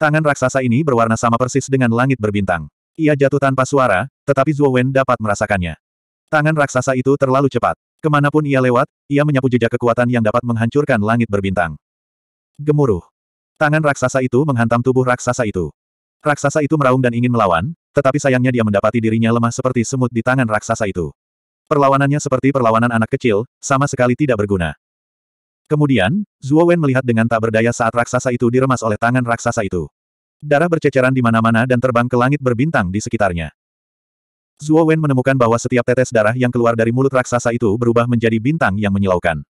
Tangan raksasa ini berwarna sama persis dengan langit berbintang. Ia jatuh tanpa suara, tetapi Zhuo Wen dapat merasakannya. Tangan raksasa itu terlalu cepat. Kemanapun ia lewat, ia menyapu jejak kekuatan yang dapat menghancurkan langit berbintang. Gemuruh. Tangan raksasa itu menghantam tubuh raksasa itu. Raksasa itu meraung dan ingin melawan, tetapi sayangnya dia mendapati dirinya lemah seperti semut di tangan raksasa itu. Perlawanannya seperti perlawanan anak kecil, sama sekali tidak berguna. Kemudian, Zhuo Wen melihat dengan tak berdaya saat raksasa itu diremas oleh tangan raksasa itu. Darah berceceran di mana-mana dan terbang ke langit berbintang di sekitarnya. Zhuo Wen menemukan bahwa setiap tetes darah yang keluar dari mulut raksasa itu berubah menjadi bintang yang menyilaukan.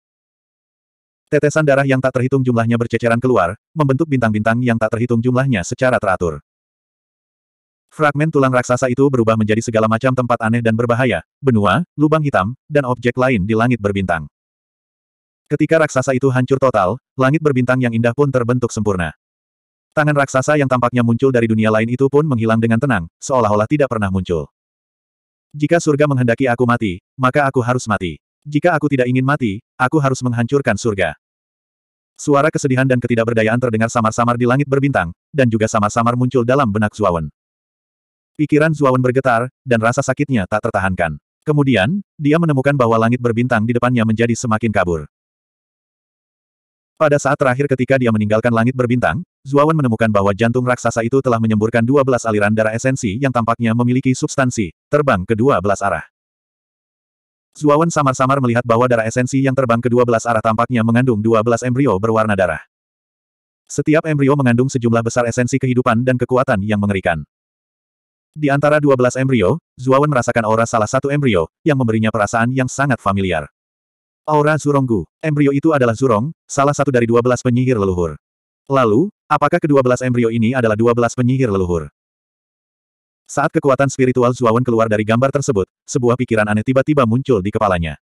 Tetesan darah yang tak terhitung jumlahnya berceceran keluar, membentuk bintang-bintang yang tak terhitung jumlahnya secara teratur. Fragmen tulang raksasa itu berubah menjadi segala macam tempat aneh dan berbahaya, benua, lubang hitam, dan objek lain di langit berbintang. Ketika raksasa itu hancur total, langit berbintang yang indah pun terbentuk sempurna. Tangan raksasa yang tampaknya muncul dari dunia lain itu pun menghilang dengan tenang, seolah-olah tidak pernah muncul. Jika surga menghendaki aku mati, maka aku harus mati. Jika aku tidak ingin mati, aku harus menghancurkan surga. Suara kesedihan dan ketidakberdayaan terdengar samar-samar di langit berbintang, dan juga samar-samar muncul dalam benak Zuawan. Pikiran Zuawan bergetar, dan rasa sakitnya tak tertahankan. Kemudian, dia menemukan bahwa langit berbintang di depannya menjadi semakin kabur. Pada saat terakhir ketika dia meninggalkan langit berbintang, Zuawan menemukan bahwa jantung raksasa itu telah menyemburkan 12 aliran darah esensi yang tampaknya memiliki substansi, terbang ke 12 arah. Zuawan samar-samar melihat bahwa darah esensi yang terbang ke 12 arah tampaknya mengandung 12 embrio berwarna darah. Setiap embrio mengandung sejumlah besar esensi kehidupan dan kekuatan yang mengerikan. Di antara 12 embrio, Zuawan merasakan aura salah satu embrio, yang memberinya perasaan yang sangat familiar. Aura Zuronggu. Embrio itu adalah Zurong, salah satu dari dua belas penyihir leluhur. Lalu, apakah kedua belas embrio ini adalah dua belas penyihir leluhur? Saat kekuatan spiritual Zuawan keluar dari gambar tersebut, sebuah pikiran aneh tiba-tiba muncul di kepalanya.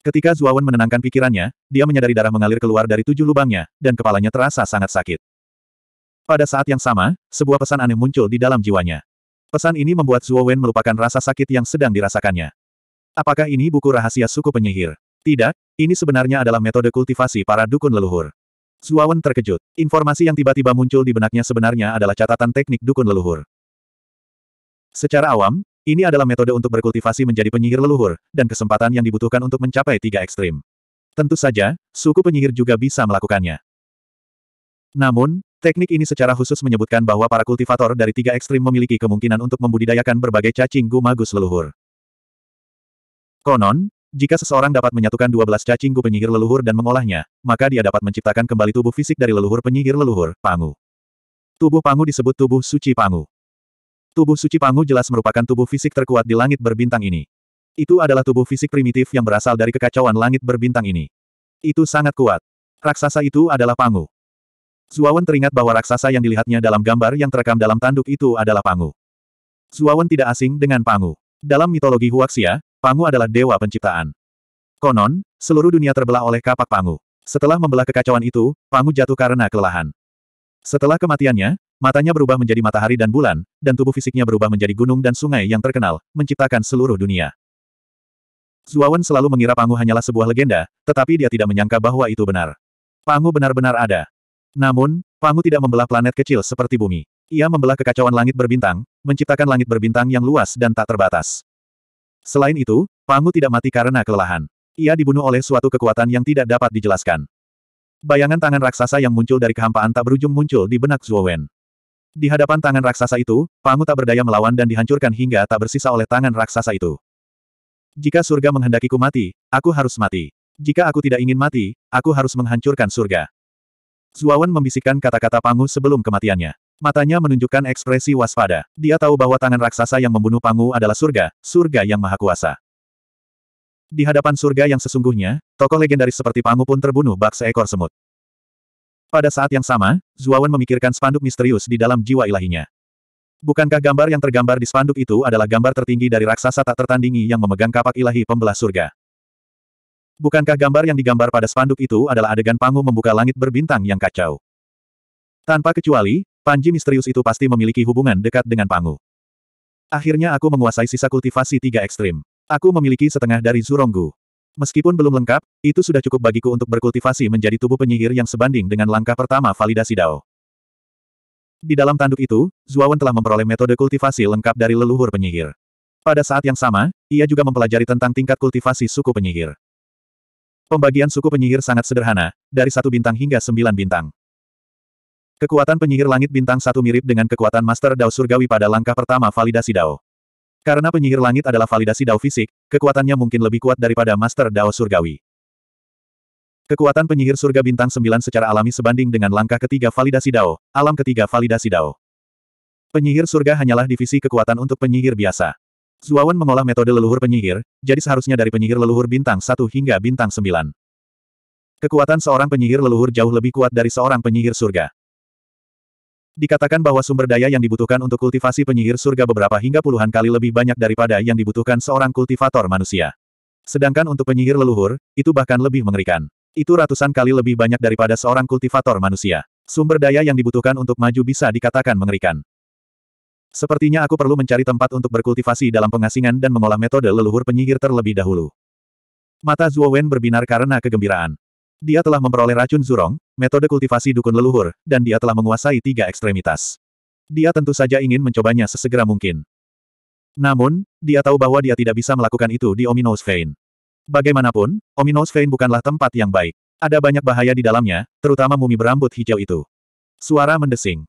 Ketika Zuawan menenangkan pikirannya, dia menyadari darah mengalir keluar dari tujuh lubangnya, dan kepalanya terasa sangat sakit. Pada saat yang sama, sebuah pesan aneh muncul di dalam jiwanya. Pesan ini membuat Zuawan melupakan rasa sakit yang sedang dirasakannya. Apakah ini buku rahasia suku penyihir? Tidak, ini sebenarnya adalah metode kultivasi para dukun leluhur. Zuawan terkejut. Informasi yang tiba-tiba muncul di benaknya sebenarnya adalah catatan teknik dukun leluhur. Secara awam, ini adalah metode untuk berkultivasi menjadi penyihir leluhur, dan kesempatan yang dibutuhkan untuk mencapai tiga ekstrim. Tentu saja, suku penyihir juga bisa melakukannya. Namun, teknik ini secara khusus menyebutkan bahwa para kultivator dari tiga ekstrim memiliki kemungkinan untuk membudidayakan berbagai cacing gumagus leluhur. Konon, jika seseorang dapat menyatukan 12 cacingku penyihir leluhur dan mengolahnya, maka dia dapat menciptakan kembali tubuh fisik dari leluhur penyihir leluhur, Pangu. Tubuh Pangu disebut tubuh suci Pangu. Tubuh suci Pangu jelas merupakan tubuh fisik terkuat di langit berbintang ini. Itu adalah tubuh fisik primitif yang berasal dari kekacauan langit berbintang ini. Itu sangat kuat. Raksasa itu adalah Pangu. Zuawan teringat bahwa raksasa yang dilihatnya dalam gambar yang terekam dalam tanduk itu adalah Pangu. Zuawan tidak asing dengan Pangu. Dalam mitologi Huaxia, Pangu adalah dewa penciptaan. Konon, seluruh dunia terbelah oleh kapak Pangu. Setelah membelah kekacauan itu, Pangu jatuh karena kelelahan. Setelah kematiannya, matanya berubah menjadi matahari dan bulan, dan tubuh fisiknya berubah menjadi gunung dan sungai yang terkenal, menciptakan seluruh dunia. Zuawan selalu mengira Pangu hanyalah sebuah legenda, tetapi dia tidak menyangka bahwa itu benar. Pangu benar-benar ada. Namun, Pangu tidak membelah planet kecil seperti bumi. Ia membelah kekacauan langit berbintang, menciptakan langit berbintang yang luas dan tak terbatas. Selain itu, Pangu tidak mati karena kelelahan. Ia dibunuh oleh suatu kekuatan yang tidak dapat dijelaskan. Bayangan tangan raksasa yang muncul dari kehampaan tak berujung muncul di benak Zhuo Di hadapan tangan raksasa itu, Pangu tak berdaya melawan dan dihancurkan hingga tak bersisa oleh tangan raksasa itu. Jika surga menghendakiku mati, aku harus mati. Jika aku tidak ingin mati, aku harus menghancurkan surga. Zuawan membisikkan kata-kata Pangu sebelum kematiannya. Matanya menunjukkan ekspresi waspada. Dia tahu bahwa tangan raksasa yang membunuh Pangu adalah surga, surga yang maha kuasa. Di hadapan surga yang sesungguhnya, tokoh legendaris seperti Pangu pun terbunuh bak seekor semut. Pada saat yang sama, Zuawan memikirkan spanduk misterius di dalam jiwa ilahinya. Bukankah gambar yang tergambar di spanduk itu adalah gambar tertinggi dari raksasa tak tertandingi yang memegang kapak ilahi pembelah surga? Bukankah gambar yang digambar pada spanduk itu adalah adegan Pangu membuka langit berbintang yang kacau? Tanpa kecuali, Panji misterius itu pasti memiliki hubungan dekat dengan Pangu. Akhirnya aku menguasai sisa kultivasi tiga ekstrim. Aku memiliki setengah dari Zuronggu. Meskipun belum lengkap, itu sudah cukup bagiku untuk berkultivasi menjadi tubuh penyihir yang sebanding dengan langkah pertama validasi Dao. Di dalam tanduk itu, Zuawan telah memperoleh metode kultivasi lengkap dari leluhur penyihir. Pada saat yang sama, ia juga mempelajari tentang tingkat kultivasi suku penyihir. Pembagian suku penyihir sangat sederhana, dari satu bintang hingga sembilan bintang. Kekuatan penyihir langit bintang satu mirip dengan kekuatan Master Dao Surgawi pada langkah pertama validasi Dao. Karena penyihir langit adalah validasi Dao fisik, kekuatannya mungkin lebih kuat daripada Master Dao Surgawi. Kekuatan penyihir surga bintang sembilan secara alami sebanding dengan langkah ketiga validasi Dao, alam ketiga validasi Dao. Penyihir surga hanyalah divisi kekuatan untuk penyihir biasa. Zuawan mengolah metode leluhur penyihir, jadi seharusnya dari penyihir leluhur bintang satu hingga bintang sembilan. Kekuatan seorang penyihir leluhur jauh lebih kuat dari seorang penyihir surga. Dikatakan bahwa sumber daya yang dibutuhkan untuk kultivasi penyihir surga beberapa hingga puluhan kali lebih banyak daripada yang dibutuhkan seorang kultivator manusia. Sedangkan untuk penyihir leluhur, itu bahkan lebih mengerikan. Itu ratusan kali lebih banyak daripada seorang kultivator manusia. Sumber daya yang dibutuhkan untuk maju bisa dikatakan mengerikan. Sepertinya aku perlu mencari tempat untuk berkultivasi dalam pengasingan dan mengolah metode leluhur penyihir terlebih dahulu. Mata Zhuo Wen berbinar karena kegembiraan. Dia telah memperoleh racun zurong, metode kultivasi dukun leluhur, dan dia telah menguasai tiga ekstremitas. Dia tentu saja ingin mencobanya sesegera mungkin. Namun, dia tahu bahwa dia tidak bisa melakukan itu di Ominous Vein. Bagaimanapun, Ominous Vein bukanlah tempat yang baik. Ada banyak bahaya di dalamnya, terutama mumi berambut hijau itu. Suara mendesing.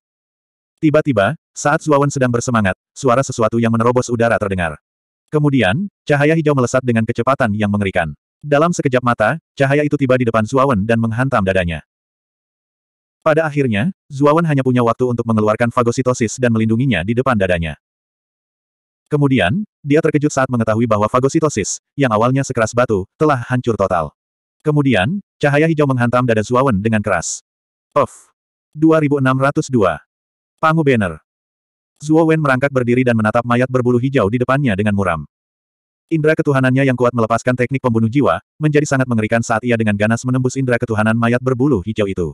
Tiba-tiba, saat Zuawan sedang bersemangat, suara sesuatu yang menerobos udara terdengar. Kemudian, cahaya hijau melesat dengan kecepatan yang mengerikan. Dalam sekejap mata, cahaya itu tiba di depan Zuawan dan menghantam dadanya. Pada akhirnya, Zuawan hanya punya waktu untuk mengeluarkan fagositosis dan melindunginya di depan dadanya. Kemudian, dia terkejut saat mengetahui bahwa fagositosis, yang awalnya sekeras batu, telah hancur total. Kemudian, cahaya hijau menghantam dada Zuawan dengan keras. Of, 2602. Pangu Banner. Zuawan merangkak berdiri dan menatap mayat berbulu hijau di depannya dengan muram. Indra ketuhanannya yang kuat melepaskan teknik pembunuh jiwa, menjadi sangat mengerikan saat ia dengan ganas menembus indra ketuhanan mayat berbulu hijau itu.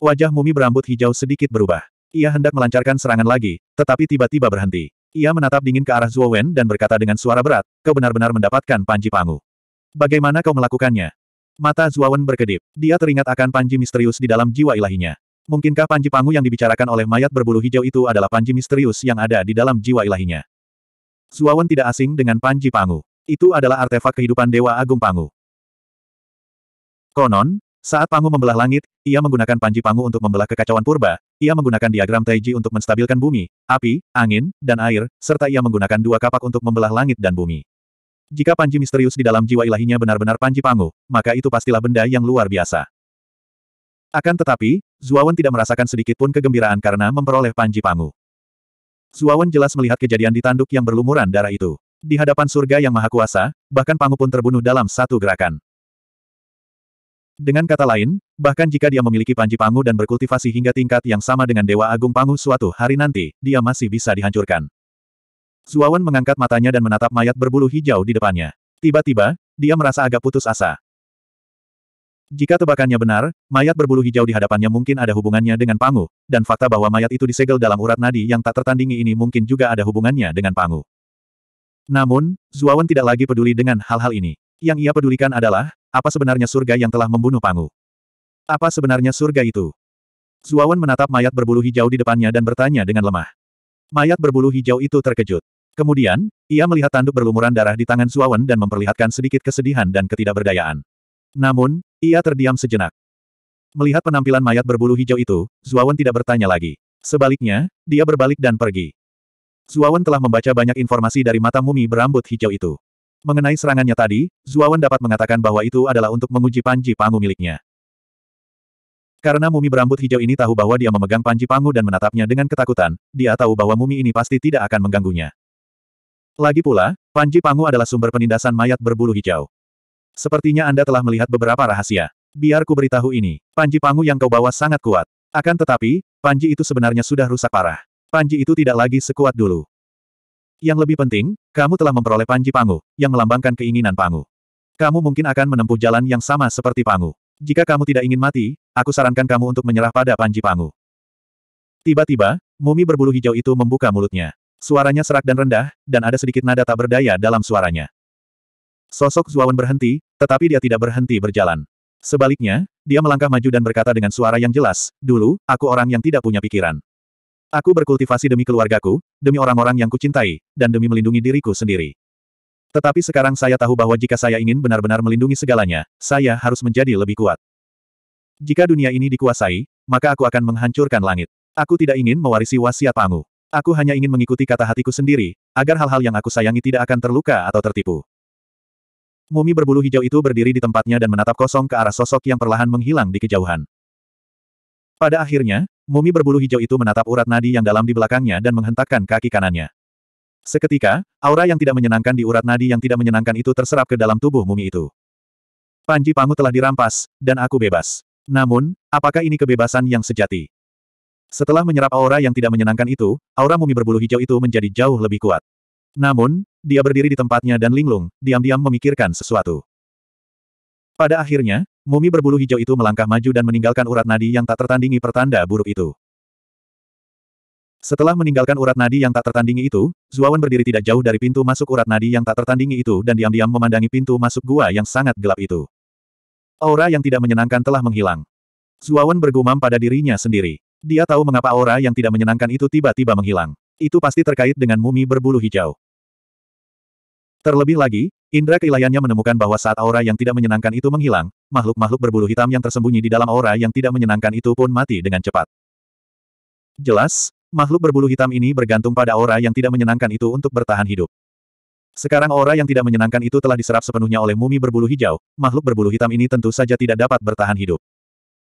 Wajah mumi berambut hijau sedikit berubah. Ia hendak melancarkan serangan lagi, tetapi tiba-tiba berhenti. Ia menatap dingin ke arah Zhuo Wen dan berkata dengan suara berat, kau benar-benar mendapatkan Panji Pangu. Bagaimana kau melakukannya? Mata Zhuo Wen berkedip. Dia teringat akan Panji misterius di dalam jiwa ilahinya. Mungkinkah Panji Pangu yang dibicarakan oleh mayat berbulu hijau itu adalah Panji misterius yang ada di dalam jiwa ilahinya? Zhuo Wen tidak asing dengan Panji Pangu. Itu adalah artefak kehidupan Dewa Agung Pangu. Konon, saat Pangu membelah langit, ia menggunakan panji Pangu untuk membelah kekacauan purba, ia menggunakan diagram Taiji untuk menstabilkan bumi, api, angin, dan air, serta ia menggunakan dua kapak untuk membelah langit dan bumi. Jika panji misterius di dalam jiwa ilahinya benar-benar panji Pangu, maka itu pastilah benda yang luar biasa. Akan tetapi, Zuawan tidak merasakan sedikit pun kegembiraan karena memperoleh panji Pangu. Zuawan jelas melihat kejadian di tanduk yang berlumuran darah itu. Di hadapan surga yang maha kuasa, bahkan Pangu pun terbunuh dalam satu gerakan. Dengan kata lain, bahkan jika dia memiliki panji pangu dan berkultivasi hingga tingkat yang sama dengan Dewa Agung Pangu suatu hari nanti, dia masih bisa dihancurkan. Zuawan mengangkat matanya dan menatap mayat berbulu hijau di depannya. Tiba-tiba, dia merasa agak putus asa. Jika tebakannya benar, mayat berbulu hijau di hadapannya mungkin ada hubungannya dengan Pangu, dan fakta bahwa mayat itu disegel dalam urat nadi yang tak tertandingi ini mungkin juga ada hubungannya dengan Pangu. Namun, Zuawan tidak lagi peduli dengan hal-hal ini. Yang ia pedulikan adalah, apa sebenarnya surga yang telah membunuh Pangu? Apa sebenarnya surga itu? Zuawan menatap mayat berbulu hijau di depannya dan bertanya dengan lemah. Mayat berbulu hijau itu terkejut. Kemudian, ia melihat tanduk berlumuran darah di tangan Zuawan dan memperlihatkan sedikit kesedihan dan ketidakberdayaan. Namun, ia terdiam sejenak. Melihat penampilan mayat berbulu hijau itu, Zuawan tidak bertanya lagi. Sebaliknya, dia berbalik dan pergi. Zuawan telah membaca banyak informasi dari mata mumi berambut hijau itu. Mengenai serangannya tadi, Zuawan dapat mengatakan bahwa itu adalah untuk menguji panji pangu miliknya. Karena mumi berambut hijau ini tahu bahwa dia memegang panji pangu dan menatapnya dengan ketakutan, dia tahu bahwa mumi ini pasti tidak akan mengganggunya. Lagi pula, panji pangu adalah sumber penindasan mayat berbulu hijau. Sepertinya Anda telah melihat beberapa rahasia. Biar ku beritahu ini, panji pangu yang kau bawa sangat kuat. Akan tetapi, panji itu sebenarnya sudah rusak parah. Panji itu tidak lagi sekuat dulu. Yang lebih penting, kamu telah memperoleh Panji Pangu, yang melambangkan keinginan Pangu. Kamu mungkin akan menempuh jalan yang sama seperti Pangu. Jika kamu tidak ingin mati, aku sarankan kamu untuk menyerah pada Panji Pangu. Tiba-tiba, mumi berbulu hijau itu membuka mulutnya. Suaranya serak dan rendah, dan ada sedikit nada tak berdaya dalam suaranya. Sosok Zuawan berhenti, tetapi dia tidak berhenti berjalan. Sebaliknya, dia melangkah maju dan berkata dengan suara yang jelas, dulu, aku orang yang tidak punya pikiran. Aku berkultivasi demi keluargaku, demi orang-orang yang kucintai, dan demi melindungi diriku sendiri. Tetapi sekarang saya tahu bahwa jika saya ingin benar-benar melindungi segalanya, saya harus menjadi lebih kuat. Jika dunia ini dikuasai, maka aku akan menghancurkan langit. Aku tidak ingin mewarisi wasiat Pangu. Aku hanya ingin mengikuti kata hatiku sendiri, agar hal-hal yang aku sayangi tidak akan terluka atau tertipu. Mumi berbulu hijau itu berdiri di tempatnya dan menatap kosong ke arah sosok yang perlahan menghilang di kejauhan. Pada akhirnya, Mumi berbulu hijau itu menatap urat nadi yang dalam di belakangnya dan menghentakkan kaki kanannya. Seketika, aura yang tidak menyenangkan di urat nadi yang tidak menyenangkan itu terserap ke dalam tubuh mumi itu. Panji Pangu telah dirampas, dan aku bebas. Namun, apakah ini kebebasan yang sejati? Setelah menyerap aura yang tidak menyenangkan itu, aura mumi berbulu hijau itu menjadi jauh lebih kuat. Namun, dia berdiri di tempatnya dan linglung, diam-diam memikirkan sesuatu. Pada akhirnya, Mumi berbulu hijau itu melangkah maju dan meninggalkan urat nadi yang tak tertandingi pertanda buruk itu. Setelah meninggalkan urat nadi yang tak tertandingi itu, Zuawan berdiri tidak jauh dari pintu masuk urat nadi yang tak tertandingi itu dan diam-diam memandangi pintu masuk gua yang sangat gelap itu. Aura yang tidak menyenangkan telah menghilang. Zuawan bergumam pada dirinya sendiri. Dia tahu mengapa aura yang tidak menyenangkan itu tiba-tiba menghilang. Itu pasti terkait dengan mumi berbulu hijau. Terlebih lagi, indera keilahiannya menemukan bahwa saat aura yang tidak menyenangkan itu menghilang, makhluk-makhluk berbulu hitam yang tersembunyi di dalam aura yang tidak menyenangkan itu pun mati dengan cepat. Jelas, makhluk berbulu hitam ini bergantung pada aura yang tidak menyenangkan itu untuk bertahan hidup. Sekarang aura yang tidak menyenangkan itu telah diserap sepenuhnya oleh mumi berbulu hijau, makhluk berbulu hitam ini tentu saja tidak dapat bertahan hidup.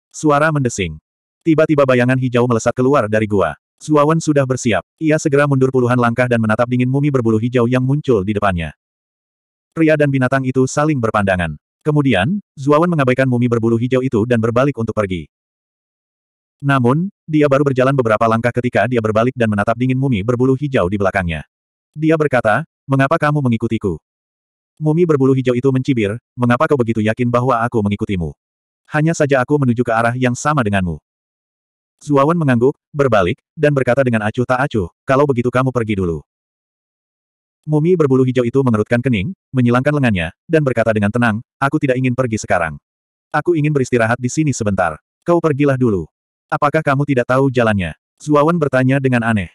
Suara mendesing. Tiba-tiba bayangan hijau melesat keluar dari gua. Suawan sudah bersiap. Ia segera mundur puluhan langkah dan menatap dingin mumi berbulu hijau yang muncul di depannya. Pria dan binatang itu saling berpandangan. Kemudian, Zuawan mengabaikan mumi berbulu hijau itu dan berbalik untuk pergi. Namun, dia baru berjalan beberapa langkah ketika dia berbalik dan menatap dingin mumi berbulu hijau di belakangnya. Dia berkata, mengapa kamu mengikutiku? Mumi berbulu hijau itu mencibir, mengapa kau begitu yakin bahwa aku mengikutimu? Hanya saja aku menuju ke arah yang sama denganmu. Zuawan mengangguk, berbalik, dan berkata dengan acuh tak acuh, kalau begitu kamu pergi dulu. Mumi berbulu hijau itu mengerutkan kening, menyilangkan lengannya, dan berkata dengan tenang, aku tidak ingin pergi sekarang. Aku ingin beristirahat di sini sebentar. Kau pergilah dulu. Apakah kamu tidak tahu jalannya? Zuawan bertanya dengan aneh.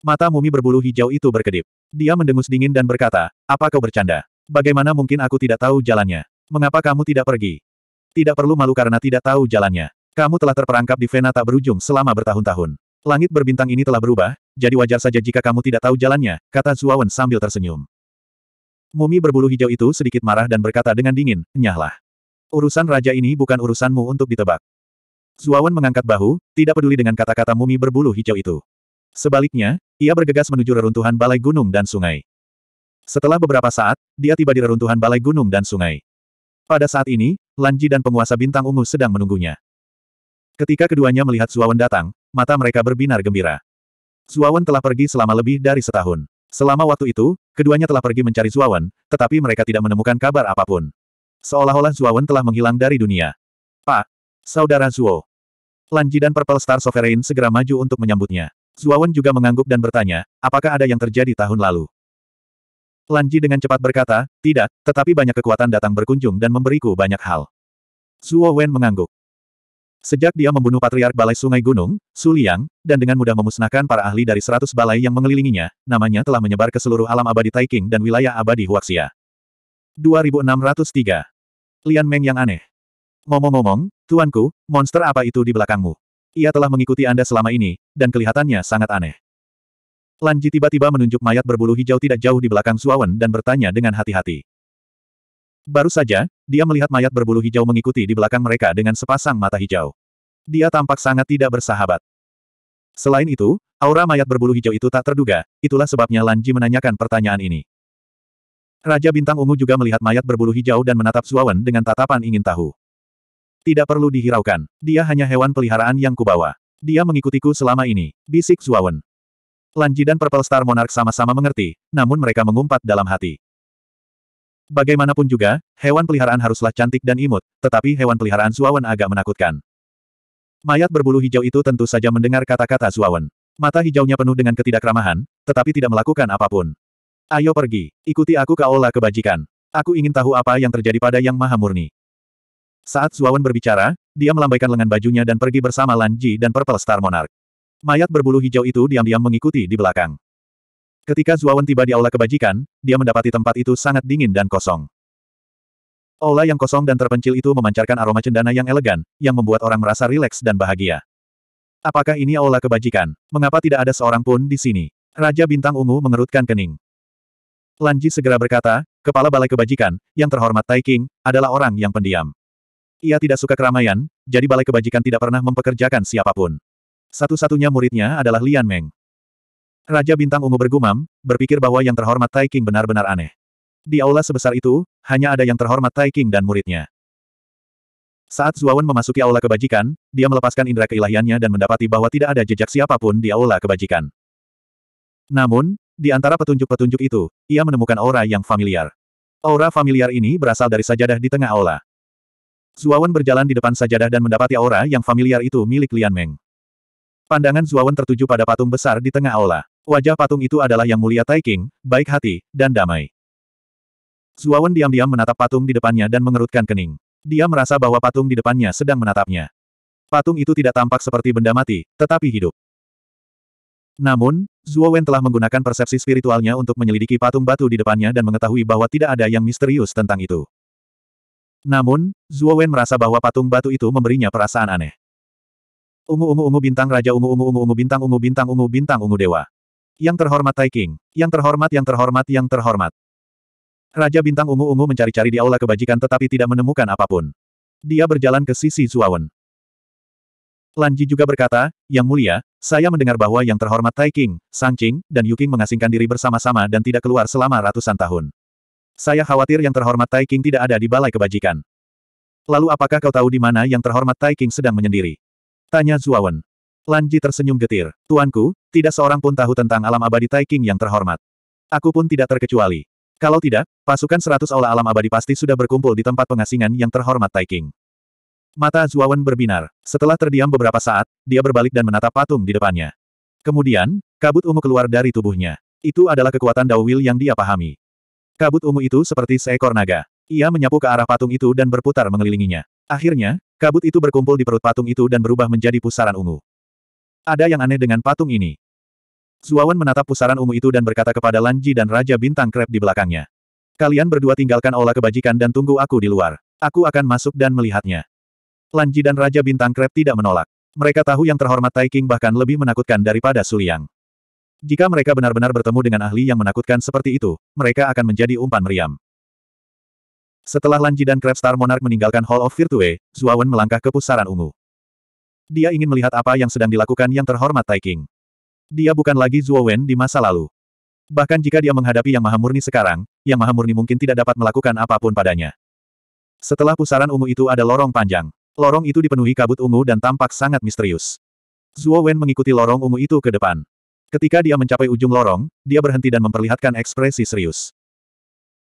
Mata mumi berbulu hijau itu berkedip. Dia mendengus dingin dan berkata, apa kau bercanda? Bagaimana mungkin aku tidak tahu jalannya? Mengapa kamu tidak pergi? Tidak perlu malu karena tidak tahu jalannya. Kamu telah terperangkap di vena tak berujung selama bertahun-tahun. Langit berbintang ini telah berubah, jadi wajar saja jika kamu tidak tahu jalannya, kata Zuawan sambil tersenyum. Mumi berbulu hijau itu sedikit marah dan berkata dengan dingin, nyahlah. Urusan raja ini bukan urusanmu untuk ditebak. Zuawan mengangkat bahu, tidak peduli dengan kata-kata mumi berbulu hijau itu. Sebaliknya, ia bergegas menuju reruntuhan balai gunung dan sungai. Setelah beberapa saat, dia tiba di reruntuhan balai gunung dan sungai. Pada saat ini, Lanji dan penguasa bintang ungu sedang menunggunya. Ketika keduanya melihat Zuawan datang, mata mereka berbinar gembira. Zuawan telah pergi selama lebih dari setahun. Selama waktu itu, keduanya telah pergi mencari Zuawan, tetapi mereka tidak menemukan kabar apapun. Seolah-olah Zuawan telah menghilang dari dunia. Pak, Saudara Zuo. Lanji dan Purple Star Sovereign segera maju untuk menyambutnya. Zuawan juga mengangguk dan bertanya, apakah ada yang terjadi tahun lalu? Lanji dengan cepat berkata, tidak, tetapi banyak kekuatan datang berkunjung dan memberiku banyak hal. Zuo Wen mengangguk. Sejak dia membunuh Patriark Balai Sungai Gunung, Su Liang, dan dengan mudah memusnahkan para ahli dari seratus balai yang mengelilinginya, namanya telah menyebar ke seluruh alam abadi Taiking dan wilayah abadi Huaxia. 2603. Lian Meng yang aneh. Ngomong-ngomong, tuanku, monster apa itu di belakangmu? Ia telah mengikuti Anda selama ini, dan kelihatannya sangat aneh. Lanji tiba-tiba menunjuk mayat berbulu hijau tidak jauh di belakang Suawen dan bertanya dengan hati-hati. Baru saja, dia melihat mayat berbulu hijau mengikuti di belakang mereka dengan sepasang mata hijau. Dia tampak sangat tidak bersahabat. Selain itu, aura mayat berbulu hijau itu tak terduga, itulah sebabnya Lanji menanyakan pertanyaan ini. Raja Bintang Ungu juga melihat mayat berbulu hijau dan menatap Suawan dengan tatapan ingin tahu. Tidak perlu dihiraukan, dia hanya hewan peliharaan yang kubawa. Dia mengikutiku selama ini, bisik Suawan. Lanji dan Purple Star Monarch sama-sama mengerti, namun mereka mengumpat dalam hati. Bagaimanapun juga, hewan peliharaan haruslah cantik dan imut, tetapi hewan peliharaan Suawan agak menakutkan. Mayat berbulu hijau itu tentu saja mendengar kata-kata Suawan. Mata hijaunya penuh dengan ketidakramahan, tetapi tidak melakukan apapun. Ayo pergi, ikuti aku ke aula kebajikan. Aku ingin tahu apa yang terjadi pada Yang Maha Murni. Saat Suawan berbicara, dia melambaikan lengan bajunya dan pergi bersama Lanji dan Purple Star Monarch. Mayat berbulu hijau itu diam-diam mengikuti di belakang. Ketika Zuawan tiba di aula kebajikan, dia mendapati tempat itu sangat dingin dan kosong. Aula yang kosong dan terpencil itu memancarkan aroma cendana yang elegan, yang membuat orang merasa rileks dan bahagia. Apakah ini aula kebajikan? Mengapa tidak ada seorang pun di sini? Raja Bintang Ungu mengerutkan kening. Lanji segera berkata, Kepala Balai Kebajikan, yang terhormat Tai King, adalah orang yang pendiam. Ia tidak suka keramaian, jadi Balai Kebajikan tidak pernah mempekerjakan siapapun. Satu-satunya muridnya adalah Lian Meng. Raja Bintang Ungu bergumam, berpikir bahwa yang terhormat Tai King benar-benar aneh. Di aula sebesar itu, hanya ada yang terhormat Tai King dan muridnya. Saat Zuawan memasuki aula kebajikan, dia melepaskan indera keilahiannya dan mendapati bahwa tidak ada jejak siapapun di aula kebajikan. Namun, di antara petunjuk-petunjuk itu, ia menemukan aura yang familiar. Aura familiar ini berasal dari sajadah di tengah aula. Zuawan berjalan di depan sajadah dan mendapati aura yang familiar itu milik Lian Meng. Pandangan Zuawan tertuju pada patung besar di tengah aula. Wajah patung itu adalah yang mulia Taiking, baik hati, dan damai. Zuawan diam-diam menatap patung di depannya dan mengerutkan kening. Dia merasa bahwa patung di depannya sedang menatapnya. Patung itu tidak tampak seperti benda mati, tetapi hidup. Namun, Zuo telah menggunakan persepsi spiritualnya untuk menyelidiki patung batu di depannya dan mengetahui bahwa tidak ada yang misterius tentang itu. Namun, Zuo merasa bahwa patung batu itu memberinya perasaan aneh. Ungu-ungu-ungu bintang raja ungu-ungu-ungu ungu bintang ungu bintang ungu bintang ungu dewa. Yang terhormat Tai King Yang terhormat yang terhormat yang terhormat. Raja bintang ungu-ungu mencari-cari di aula kebajikan tetapi tidak menemukan apapun. Dia berjalan ke sisi Zuawan. Lanji juga berkata, Yang mulia, saya mendengar bahwa yang terhormat Tai King Sang Qing, dan Yu Yuking mengasingkan diri bersama-sama dan tidak keluar selama ratusan tahun. Saya khawatir yang terhormat Tai King tidak ada di balai kebajikan. Lalu apakah kau tahu di mana yang terhormat Tai King sedang menyendiri? Tanya Zuawan. Lanji tersenyum getir. Tuanku, tidak seorang pun tahu tentang alam abadi Taiking yang terhormat. Aku pun tidak terkecuali. Kalau tidak, pasukan seratus aula alam abadi pasti sudah berkumpul di tempat pengasingan yang terhormat Taiking. Mata Zuawan berbinar. Setelah terdiam beberapa saat, dia berbalik dan menatap patung di depannya. Kemudian, kabut ungu keluar dari tubuhnya. Itu adalah kekuatan Dawil yang dia pahami. Kabut ungu itu seperti seekor naga. Ia menyapu ke arah patung itu dan berputar mengelilinginya. Akhirnya, Kabut itu berkumpul di perut patung itu dan berubah menjadi pusaran ungu. Ada yang aneh dengan patung ini. Zuawan menatap pusaran ungu itu dan berkata kepada Lanji dan Raja Bintang Krep di belakangnya. Kalian berdua tinggalkan olah kebajikan dan tunggu aku di luar. Aku akan masuk dan melihatnya. Lanji dan Raja Bintang Krep tidak menolak. Mereka tahu yang terhormat Taiking bahkan lebih menakutkan daripada Suliang. Jika mereka benar-benar bertemu dengan ahli yang menakutkan seperti itu, mereka akan menjadi umpan meriam. Setelah Lanji dan Crabstar Monarch meninggalkan Hall of Virtue, Zuawan melangkah ke pusaran ungu. Dia ingin melihat apa yang sedang dilakukan yang terhormat Taiking. Dia bukan lagi Zuawan di masa lalu. Bahkan jika dia menghadapi Yang Maha Murni sekarang, Yang Maha Murni mungkin tidak dapat melakukan apapun padanya. Setelah pusaran ungu itu ada lorong panjang. Lorong itu dipenuhi kabut ungu dan tampak sangat misterius. Zuowen mengikuti lorong ungu itu ke depan. Ketika dia mencapai ujung lorong, dia berhenti dan memperlihatkan ekspresi serius.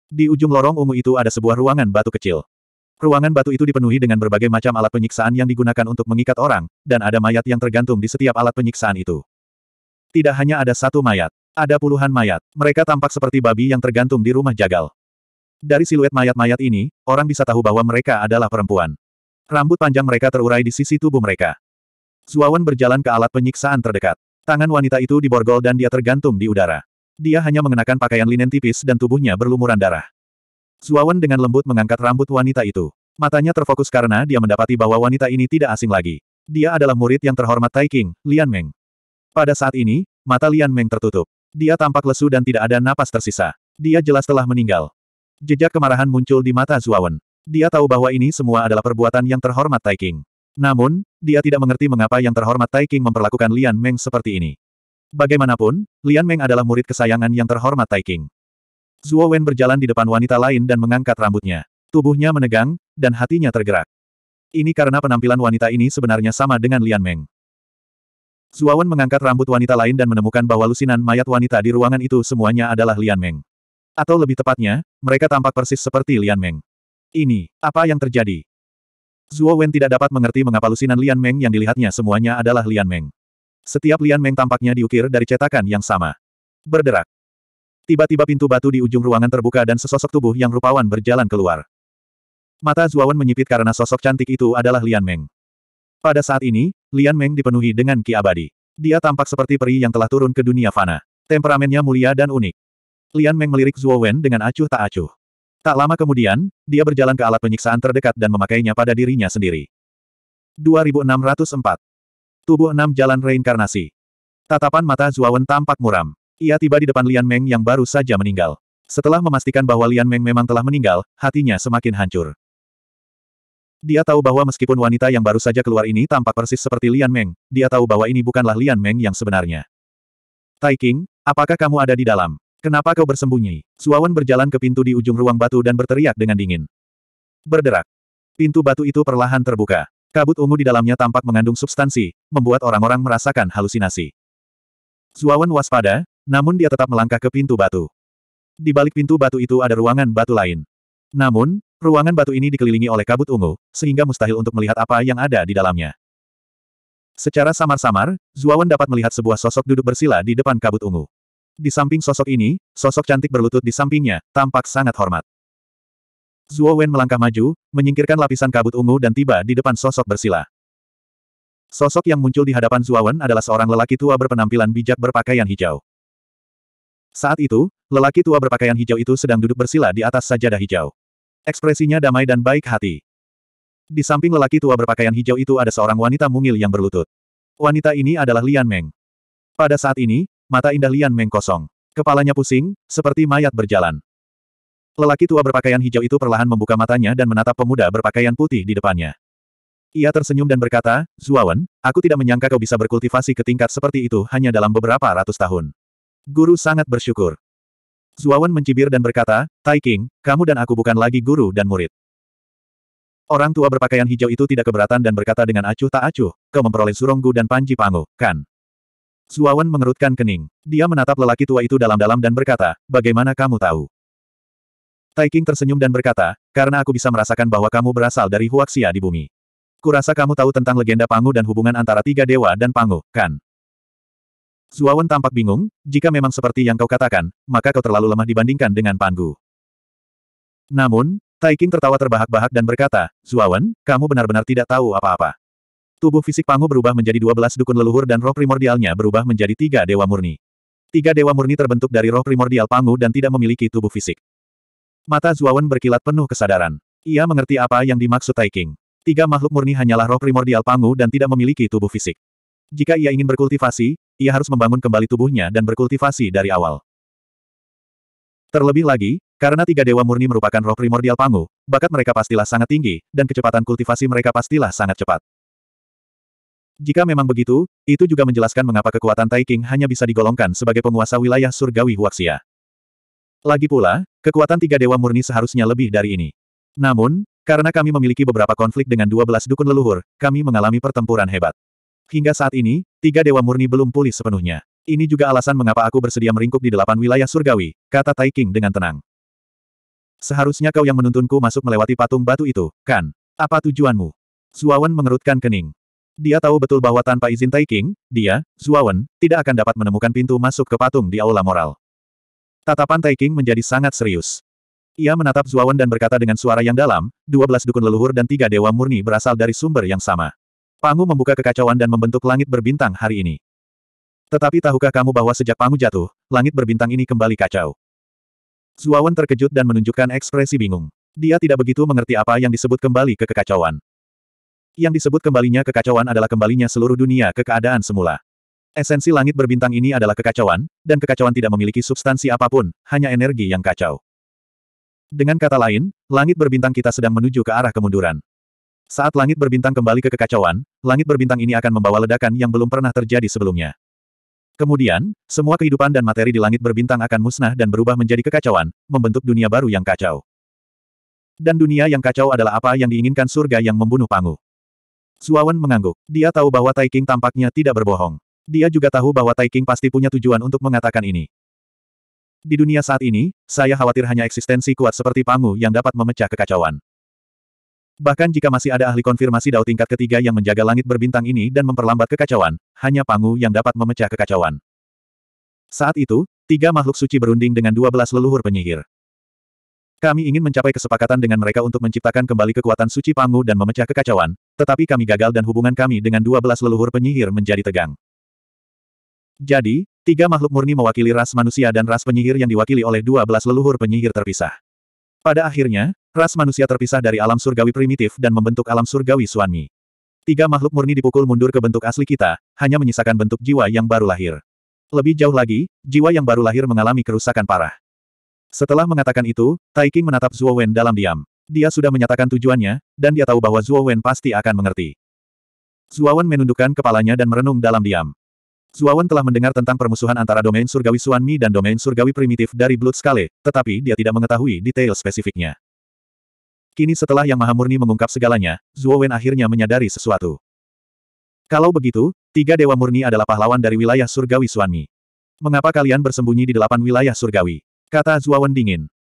Di ujung lorong ungu itu ada sebuah ruangan batu kecil. Ruangan batu itu dipenuhi dengan berbagai macam alat penyiksaan yang digunakan untuk mengikat orang, dan ada mayat yang tergantung di setiap alat penyiksaan itu. Tidak hanya ada satu mayat, ada puluhan mayat. Mereka tampak seperti babi yang tergantung di rumah jagal. Dari siluet mayat-mayat ini, orang bisa tahu bahwa mereka adalah perempuan. Rambut panjang mereka terurai di sisi tubuh mereka. Zuawan berjalan ke alat penyiksaan terdekat. Tangan wanita itu diborgol dan dia tergantung di udara. Dia hanya mengenakan pakaian linen tipis dan tubuhnya berlumuran darah. Zuawan dengan lembut mengangkat rambut wanita itu. Matanya terfokus karena dia mendapati bahwa wanita ini tidak asing lagi. Dia adalah murid yang terhormat Tai King, Lian Meng. Pada saat ini, mata Lian Meng tertutup. Dia tampak lesu dan tidak ada napas tersisa. Dia jelas telah meninggal. Jejak kemarahan muncul di mata Zuawan. Dia tahu bahwa ini semua adalah perbuatan yang terhormat Tai King. Namun, dia tidak mengerti mengapa yang terhormat Tai King memperlakukan Lian Meng seperti ini. Bagaimanapun, Lian Meng adalah murid kesayangan yang terhormat Taiking. Zuo Wen berjalan di depan wanita lain dan mengangkat rambutnya. Tubuhnya menegang, dan hatinya tergerak. Ini karena penampilan wanita ini sebenarnya sama dengan Lian Meng. Zuo Wen mengangkat rambut wanita lain dan menemukan bahwa lusinan mayat wanita di ruangan itu semuanya adalah Lian Meng. Atau lebih tepatnya, mereka tampak persis seperti Lian Meng. Ini, apa yang terjadi? Zuo Wen tidak dapat mengerti mengapa lusinan Lian Meng yang dilihatnya semuanya adalah Lian Meng. Setiap Lian Meng tampaknya diukir dari cetakan yang sama. Berderak. Tiba-tiba pintu batu di ujung ruangan terbuka dan sesosok tubuh yang rupawan berjalan keluar. Mata Zuawan menyipit karena sosok cantik itu adalah Lian Meng. Pada saat ini, Lian Meng dipenuhi dengan ki abadi. Dia tampak seperti peri yang telah turun ke dunia fana. Temperamennya mulia dan unik. Lian Meng melirik Zuo dengan acuh tak acuh. Tak lama kemudian, dia berjalan ke alat penyiksaan terdekat dan memakainya pada dirinya sendiri. 2604 Tubuh enam jalan reinkarnasi. Tatapan mata Zuawan tampak muram. Ia tiba di depan Lian Meng yang baru saja meninggal. Setelah memastikan bahwa Lian Meng memang telah meninggal, hatinya semakin hancur. Dia tahu bahwa meskipun wanita yang baru saja keluar ini tampak persis seperti Lian Meng, dia tahu bahwa ini bukanlah Lian Meng yang sebenarnya. Tai King, apakah kamu ada di dalam? Kenapa kau bersembunyi? Suawan berjalan ke pintu di ujung ruang batu dan berteriak dengan dingin. Berderak. Pintu batu itu perlahan terbuka. Kabut ungu di dalamnya tampak mengandung substansi, membuat orang-orang merasakan halusinasi. Zuawan waspada, namun dia tetap melangkah ke pintu batu. Di balik pintu batu itu ada ruangan batu lain. Namun, ruangan batu ini dikelilingi oleh kabut ungu, sehingga mustahil untuk melihat apa yang ada di dalamnya. Secara samar-samar, Zuawan dapat melihat sebuah sosok duduk bersila di depan kabut ungu. Di samping sosok ini, sosok cantik berlutut di sampingnya, tampak sangat hormat. Zuo Wen melangkah maju, menyingkirkan lapisan kabut ungu dan tiba di depan sosok bersila. Sosok yang muncul di hadapan Zuo Wen adalah seorang lelaki tua berpenampilan bijak berpakaian hijau. Saat itu, lelaki tua berpakaian hijau itu sedang duduk bersila di atas sajadah hijau. Ekspresinya damai dan baik hati. Di samping lelaki tua berpakaian hijau itu ada seorang wanita mungil yang berlutut. Wanita ini adalah Lian Meng. Pada saat ini, mata indah Lian Meng kosong. Kepalanya pusing, seperti mayat berjalan. Lelaki tua berpakaian hijau itu perlahan membuka matanya dan menatap pemuda berpakaian putih di depannya. Ia tersenyum dan berkata, Zuawan, aku tidak menyangka kau bisa berkultivasi ke tingkat seperti itu hanya dalam beberapa ratus tahun. Guru sangat bersyukur. Zuawan mencibir dan berkata, Tai King, kamu dan aku bukan lagi guru dan murid. Orang tua berpakaian hijau itu tidak keberatan dan berkata dengan acuh tak acuh, kau memperoleh suronggu dan panji pangu, kan? Zuawan mengerutkan kening. Dia menatap lelaki tua itu dalam-dalam dan berkata, bagaimana kamu tahu? Taiking tersenyum dan berkata, karena aku bisa merasakan bahwa kamu berasal dari Huaxia di bumi. Kurasa kamu tahu tentang legenda Pangu dan hubungan antara tiga dewa dan Pangu, kan? Zuawan tampak bingung, jika memang seperti yang kau katakan, maka kau terlalu lemah dibandingkan dengan Pangu. Namun, Taiking tertawa terbahak-bahak dan berkata, Zuawan, kamu benar-benar tidak tahu apa-apa. Tubuh fisik Pangu berubah menjadi dua belas dukun leluhur dan roh primordialnya berubah menjadi tiga dewa murni. Tiga dewa murni terbentuk dari roh primordial Pangu dan tidak memiliki tubuh fisik. Mata Zuawan berkilat penuh kesadaran. Ia mengerti apa yang dimaksud Taiking. Tiga makhluk murni hanyalah roh primordial Pangu dan tidak memiliki tubuh fisik. Jika ia ingin berkultivasi, ia harus membangun kembali tubuhnya dan berkultivasi dari awal. Terlebih lagi, karena tiga dewa murni merupakan roh primordial Pangu, bakat mereka pastilah sangat tinggi, dan kecepatan kultivasi mereka pastilah sangat cepat. Jika memang begitu, itu juga menjelaskan mengapa kekuatan Taiking hanya bisa digolongkan sebagai penguasa wilayah surgawi Huaxia. Lagi pula, kekuatan tiga dewa murni seharusnya lebih dari ini. Namun, karena kami memiliki beberapa konflik dengan dua belas dukun leluhur, kami mengalami pertempuran hebat. Hingga saat ini, tiga dewa murni belum pulih sepenuhnya. Ini juga alasan mengapa aku bersedia meringkuk di delapan wilayah surgawi, kata Taiking dengan tenang. Seharusnya kau yang menuntunku masuk melewati patung batu itu, kan? Apa tujuanmu? Zuawan mengerutkan kening. Dia tahu betul bahwa tanpa izin Taiking, dia, Zuawan, tidak akan dapat menemukan pintu masuk ke patung di Aula Moral. Tatapan Taiking menjadi sangat serius. Ia menatap Zuawan dan berkata dengan suara yang dalam, 12 dukun leluhur dan tiga dewa murni berasal dari sumber yang sama. Pangu membuka kekacauan dan membentuk langit berbintang hari ini. Tetapi tahukah kamu bahwa sejak Pangu jatuh, langit berbintang ini kembali kacau? Zuawan terkejut dan menunjukkan ekspresi bingung. Dia tidak begitu mengerti apa yang disebut kembali ke kekacauan. Yang disebut kembalinya kekacauan adalah kembalinya seluruh dunia ke keadaan semula. Esensi langit berbintang ini adalah kekacauan, dan kekacauan tidak memiliki substansi apapun, hanya energi yang kacau. Dengan kata lain, langit berbintang kita sedang menuju ke arah kemunduran. Saat langit berbintang kembali ke kekacauan, langit berbintang ini akan membawa ledakan yang belum pernah terjadi sebelumnya. Kemudian, semua kehidupan dan materi di langit berbintang akan musnah dan berubah menjadi kekacauan, membentuk dunia baru yang kacau. Dan dunia yang kacau adalah apa yang diinginkan surga yang membunuh Pangu. Suawan mengangguk. Dia tahu bahwa Taiking tampaknya tidak berbohong. Dia juga tahu bahwa Taiking pasti punya tujuan untuk mengatakan ini. Di dunia saat ini, saya khawatir hanya eksistensi kuat seperti Pangu yang dapat memecah kekacauan. Bahkan jika masih ada ahli konfirmasi dao tingkat ketiga yang menjaga langit berbintang ini dan memperlambat kekacauan, hanya Pangu yang dapat memecah kekacauan. Saat itu, tiga makhluk suci berunding dengan dua belas leluhur penyihir. Kami ingin mencapai kesepakatan dengan mereka untuk menciptakan kembali kekuatan suci Pangu dan memecah kekacauan, tetapi kami gagal dan hubungan kami dengan dua belas leluhur penyihir menjadi tegang. Jadi, tiga makhluk murni mewakili ras manusia dan ras penyihir yang diwakili oleh dua belas leluhur penyihir terpisah. Pada akhirnya, ras manusia terpisah dari alam surgawi primitif dan membentuk alam surgawi suami. Tiga makhluk murni dipukul mundur ke bentuk asli kita, hanya menyisakan bentuk jiwa yang baru lahir. Lebih jauh lagi, jiwa yang baru lahir mengalami kerusakan parah. Setelah mengatakan itu, Taiking menatap Zhuo Wen dalam diam. Dia sudah menyatakan tujuannya, dan dia tahu bahwa Zhuo Wen pasti akan mengerti. Zhuo Wen menundukkan kepalanya dan merenung dalam diam. Zuawan telah mendengar tentang permusuhan antara domain surgawi Suanmi dan domain surgawi primitif dari Blood Scale, tetapi dia tidak mengetahui detail spesifiknya. Kini setelah Yang Maha Murni mengungkap segalanya, Zuowen akhirnya menyadari sesuatu. Kalau begitu, tiga Dewa Murni adalah pahlawan dari wilayah surgawi Suanmi. Mengapa kalian bersembunyi di delapan wilayah surgawi? Kata Zuawan dingin.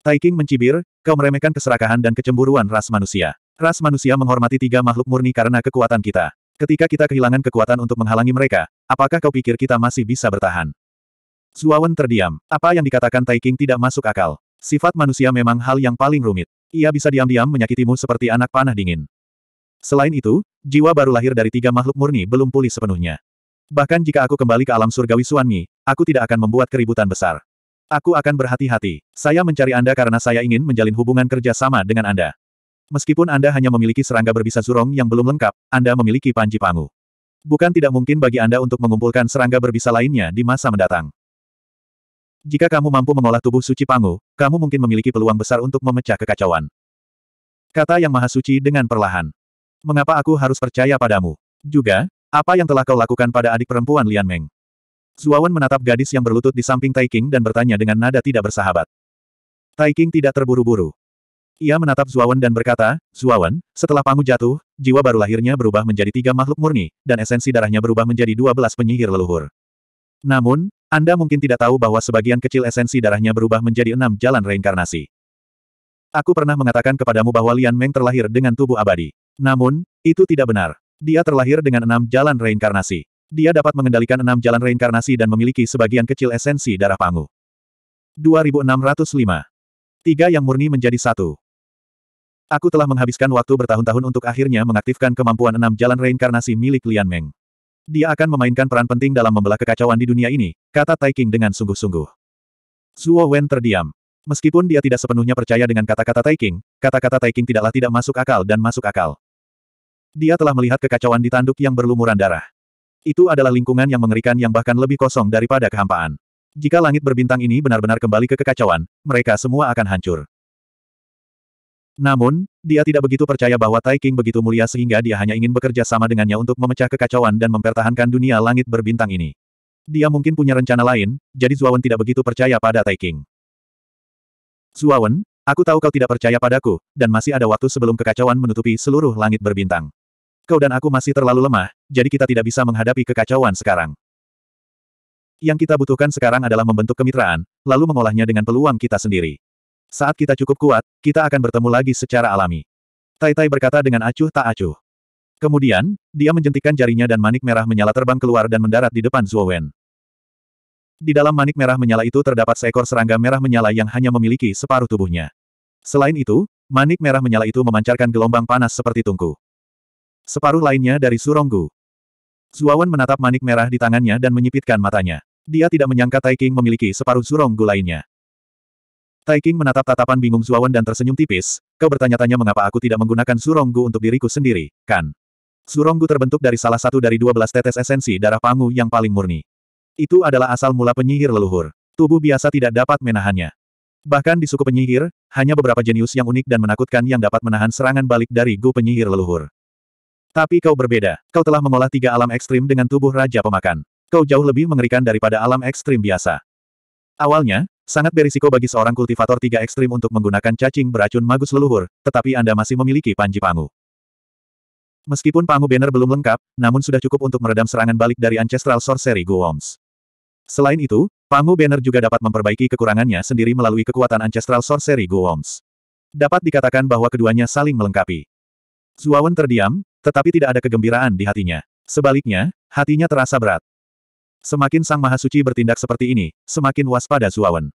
Taiking mencibir, kau meremehkan keserakahan dan kecemburuan ras manusia. Ras manusia menghormati tiga makhluk murni karena kekuatan kita. Ketika kita kehilangan kekuatan untuk menghalangi mereka, apakah kau pikir kita masih bisa bertahan? Zuawan terdiam. Apa yang dikatakan Taiking tidak masuk akal. Sifat manusia memang hal yang paling rumit. Ia bisa diam-diam menyakitimu seperti anak panah dingin. Selain itu, jiwa baru lahir dari tiga makhluk murni belum pulih sepenuhnya. Bahkan jika aku kembali ke alam surgawi Suanmi, aku tidak akan membuat keributan besar. Aku akan berhati-hati. Saya mencari Anda karena saya ingin menjalin hubungan kerja sama dengan Anda. Meskipun Anda hanya memiliki serangga berbisa zurong yang belum lengkap, Anda memiliki panji pangu. Bukan tidak mungkin bagi Anda untuk mengumpulkan serangga berbisa lainnya di masa mendatang. Jika kamu mampu mengolah tubuh suci pangu, kamu mungkin memiliki peluang besar untuk memecah kekacauan. Kata Yang Maha Suci dengan perlahan. Mengapa aku harus percaya padamu? Juga, apa yang telah kau lakukan pada adik perempuan Lian Meng? Zuawan menatap gadis yang berlutut di samping Taiking dan bertanya dengan nada tidak bersahabat. Taiking tidak terburu-buru. Ia menatap Zuawan dan berkata, Zuawan, setelah Pangu jatuh, jiwa baru lahirnya berubah menjadi tiga makhluk murni, dan esensi darahnya berubah menjadi dua belas penyihir leluhur. Namun, Anda mungkin tidak tahu bahwa sebagian kecil esensi darahnya berubah menjadi enam jalan reinkarnasi. Aku pernah mengatakan kepadamu bahwa Lian Meng terlahir dengan tubuh abadi. Namun, itu tidak benar. Dia terlahir dengan enam jalan reinkarnasi. Dia dapat mengendalikan enam jalan reinkarnasi dan memiliki sebagian kecil esensi darah Pangu. 2605. Tiga yang murni menjadi satu. Aku telah menghabiskan waktu bertahun-tahun untuk akhirnya mengaktifkan kemampuan enam jalan reinkarnasi milik Lian Meng. Dia akan memainkan peran penting dalam membelah kekacauan di dunia ini, kata Taiking dengan sungguh-sungguh. Zuo Wen terdiam. Meskipun dia tidak sepenuhnya percaya dengan kata-kata Taiking, kata-kata Taiking tidaklah tidak masuk akal dan masuk akal. Dia telah melihat kekacauan di tanduk yang berlumuran darah. Itu adalah lingkungan yang mengerikan yang bahkan lebih kosong daripada kehampaan. Jika langit berbintang ini benar-benar kembali ke kekacauan, mereka semua akan hancur. Namun, dia tidak begitu percaya bahwa Tai King begitu mulia sehingga dia hanya ingin bekerja sama dengannya untuk memecah kekacauan dan mempertahankan dunia langit berbintang ini. Dia mungkin punya rencana lain, jadi Zuawan tidak begitu percaya pada Tai King. Zuawan, aku tahu kau tidak percaya padaku, dan masih ada waktu sebelum kekacauan menutupi seluruh langit berbintang. Kau dan aku masih terlalu lemah, jadi kita tidak bisa menghadapi kekacauan sekarang. Yang kita butuhkan sekarang adalah membentuk kemitraan, lalu mengolahnya dengan peluang kita sendiri. Saat kita cukup kuat, kita akan bertemu lagi secara alami. Tai Tai berkata dengan acuh tak acuh. Kemudian, dia menjentikan jarinya dan manik merah menyala terbang keluar dan mendarat di depan Zuo Wen. Di dalam manik merah menyala itu terdapat seekor serangga merah menyala yang hanya memiliki separuh tubuhnya. Selain itu, manik merah menyala itu memancarkan gelombang panas seperti tungku. Separuh lainnya dari Suronggu. Wen menatap manik merah di tangannya dan menyipitkan matanya. Dia tidak menyangka Taiking memiliki separuh Suronggu lainnya. Taiking menatap tatapan bingung Zuawan dan tersenyum tipis, kau bertanya-tanya mengapa aku tidak menggunakan suronggu untuk diriku sendiri, kan? Suronggu terbentuk dari salah satu dari dua belas tetes esensi darah pangu yang paling murni. Itu adalah asal mula penyihir leluhur. Tubuh biasa tidak dapat menahannya. Bahkan di suku penyihir, hanya beberapa jenius yang unik dan menakutkan yang dapat menahan serangan balik dari gu penyihir leluhur. Tapi kau berbeda, kau telah mengolah tiga alam ekstrim dengan tubuh Raja Pemakan. Kau jauh lebih mengerikan daripada alam ekstrim biasa. Awalnya, Sangat berisiko bagi seorang kultivator tiga ekstrim untuk menggunakan cacing beracun magus leluhur, tetapi Anda masih memiliki panji pangu. Meskipun pangu banner belum lengkap, namun sudah cukup untuk meredam serangan balik dari Ancestral Sorcery Golems. Selain itu, pangu banner juga dapat memperbaiki kekurangannya sendiri melalui kekuatan Ancestral Sorcery Golems. Dapat dikatakan bahwa keduanya saling melengkapi. Zuawan terdiam, tetapi tidak ada kegembiraan di hatinya. Sebaliknya, hatinya terasa berat. Semakin Sang Mahasuci bertindak seperti ini, semakin waspada Zuawan.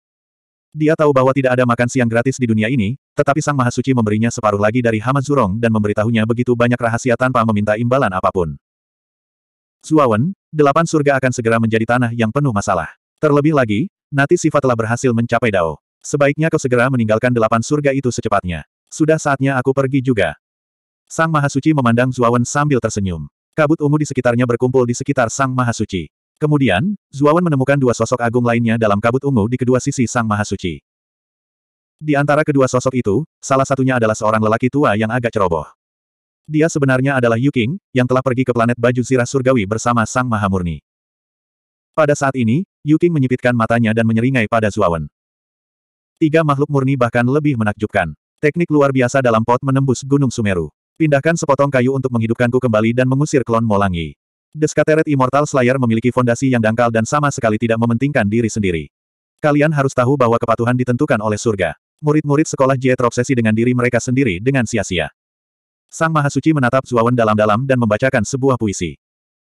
Dia tahu bahwa tidak ada makan siang gratis di dunia ini, tetapi Sang Mahasuci memberinya separuh lagi dari Hama Zurong dan memberitahunya begitu banyak rahasia tanpa meminta imbalan apapun. Zuawan, delapan surga akan segera menjadi tanah yang penuh masalah. Terlebih lagi, Nati Siva telah berhasil mencapai Dao. Sebaiknya kau segera meninggalkan delapan surga itu secepatnya. Sudah saatnya aku pergi juga. Sang Mahasuci memandang Zuawan sambil tersenyum. Kabut ungu di sekitarnya berkumpul di sekitar Sang Mahasuci. Kemudian, Zuawan menemukan dua sosok agung lainnya dalam kabut ungu di kedua sisi Sang Mahasuci. Di antara kedua sosok itu, salah satunya adalah seorang lelaki tua yang agak ceroboh. Dia sebenarnya adalah Qing, yang telah pergi ke planet baju zirah surgawi bersama Sang Mahamurni. Pada saat ini, Qing menyipitkan matanya dan menyeringai pada Zuawan. Tiga makhluk murni bahkan lebih menakjubkan. Teknik luar biasa dalam pot menembus Gunung Sumeru. Pindahkan sepotong kayu untuk menghidupkanku kembali dan mengusir klon Molangi. Deskateret Immortal Slayer memiliki fondasi yang dangkal dan sama sekali tidak mementingkan diri sendiri. Kalian harus tahu bahwa kepatuhan ditentukan oleh surga. Murid-murid sekolah Jie terobsesi dengan diri mereka sendiri dengan sia-sia. Sang Mahasuci menatap Zuawan dalam-dalam dan membacakan sebuah puisi.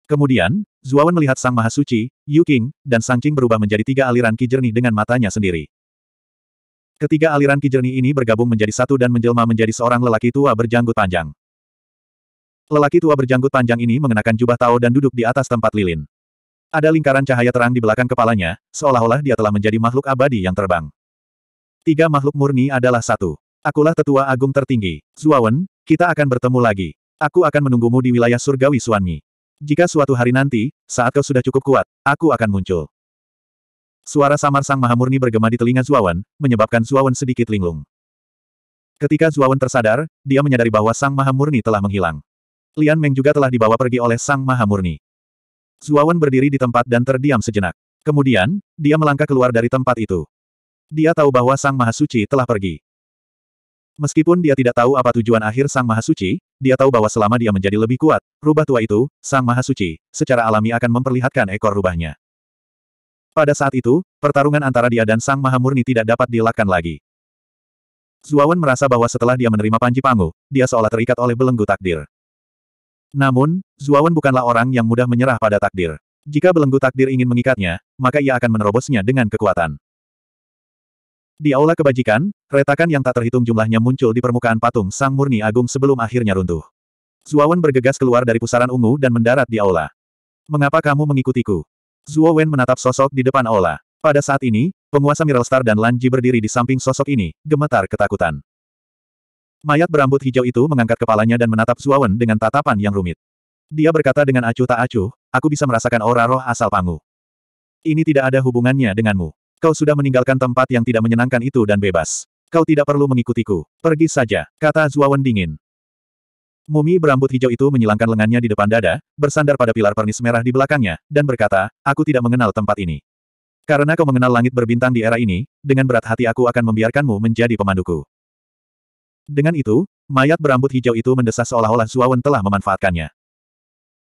Kemudian, Zuawan melihat Sang Mahasuci, Yu Qing, dan Sang Qing berubah menjadi tiga aliran ki jernih dengan matanya sendiri. Ketiga aliran ki jernih ini bergabung menjadi satu dan menjelma menjadi seorang lelaki tua berjanggut panjang. Lelaki tua berjanggut panjang ini mengenakan jubah tao dan duduk di atas tempat lilin. Ada lingkaran cahaya terang di belakang kepalanya, seolah-olah dia telah menjadi makhluk abadi yang terbang. Tiga makhluk murni adalah satu. Akulah tetua agung tertinggi. Zuawan, kita akan bertemu lagi. Aku akan menunggumu di wilayah surgawi Suanmi. Jika suatu hari nanti, saat kau sudah cukup kuat, aku akan muncul. Suara samar sang maha murni bergema di telinga Zuawan, menyebabkan Zuawan sedikit linglung. Ketika Zuawan tersadar, dia menyadari bahwa sang maha murni telah menghilang. Lian Meng juga telah dibawa pergi oleh Sang Maha Murni. Zuawan berdiri di tempat dan terdiam sejenak. Kemudian, dia melangkah keluar dari tempat itu. Dia tahu bahwa Sang Maha Suci telah pergi. Meskipun dia tidak tahu apa tujuan akhir Sang Maha Suci, dia tahu bahwa selama dia menjadi lebih kuat, rubah tua itu, Sang Maha Suci, secara alami akan memperlihatkan ekor rubahnya. Pada saat itu, pertarungan antara dia dan Sang Maha Murni tidak dapat dilakukan lagi. Zuawan merasa bahwa setelah dia menerima Panji Pangu, dia seolah terikat oleh belenggu takdir. Namun, Zuawan bukanlah orang yang mudah menyerah pada takdir. Jika belenggu takdir ingin mengikatnya, maka ia akan menerobosnya dengan kekuatan. Di aula kebajikan, retakan yang tak terhitung jumlahnya muncul di permukaan patung Sang Murni Agung sebelum akhirnya runtuh. Zuawan bergegas keluar dari pusaran ungu dan mendarat di aula. Mengapa kamu mengikutiku? Zuawan menatap sosok di depan aula. Pada saat ini, penguasa Miral dan Lanji berdiri di samping sosok ini, gemetar ketakutan. Mayat berambut hijau itu mengangkat kepalanya dan menatap Zuawan dengan tatapan yang rumit. Dia berkata dengan acuh tak acuh, aku bisa merasakan aura roh asal Pangu. Ini tidak ada hubungannya denganmu. Kau sudah meninggalkan tempat yang tidak menyenangkan itu dan bebas. Kau tidak perlu mengikutiku. Pergi saja, kata Zuawan dingin. Mumi berambut hijau itu menyilangkan lengannya di depan dada, bersandar pada pilar pernis merah di belakangnya, dan berkata, aku tidak mengenal tempat ini. Karena kau mengenal langit berbintang di era ini, dengan berat hati aku akan membiarkanmu menjadi pemanduku. Dengan itu, mayat berambut hijau itu mendesah seolah-olah Zuawan telah memanfaatkannya.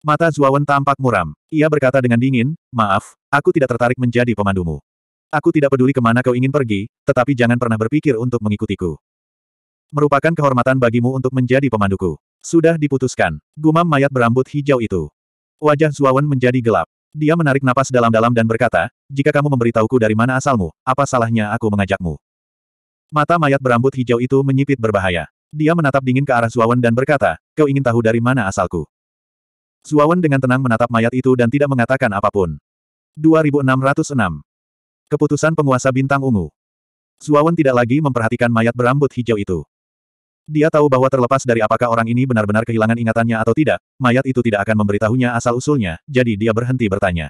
Mata Zuawan tampak muram. Ia berkata dengan dingin, maaf, aku tidak tertarik menjadi pemandumu. Aku tidak peduli kemana kau ingin pergi, tetapi jangan pernah berpikir untuk mengikutiku. Merupakan kehormatan bagimu untuk menjadi pemanduku. Sudah diputuskan. Gumam mayat berambut hijau itu. Wajah Zuawan menjadi gelap. Dia menarik napas dalam-dalam dan berkata, jika kamu memberitahuku dari mana asalmu, apa salahnya aku mengajakmu? Mata mayat berambut hijau itu menyipit berbahaya. Dia menatap dingin ke arah Zuawan dan berkata, kau ingin tahu dari mana asalku? Zuawan dengan tenang menatap mayat itu dan tidak mengatakan apapun. 2606. Keputusan penguasa bintang ungu. Zuawan tidak lagi memperhatikan mayat berambut hijau itu. Dia tahu bahwa terlepas dari apakah orang ini benar-benar kehilangan ingatannya atau tidak, mayat itu tidak akan memberitahunya asal-usulnya, jadi dia berhenti bertanya.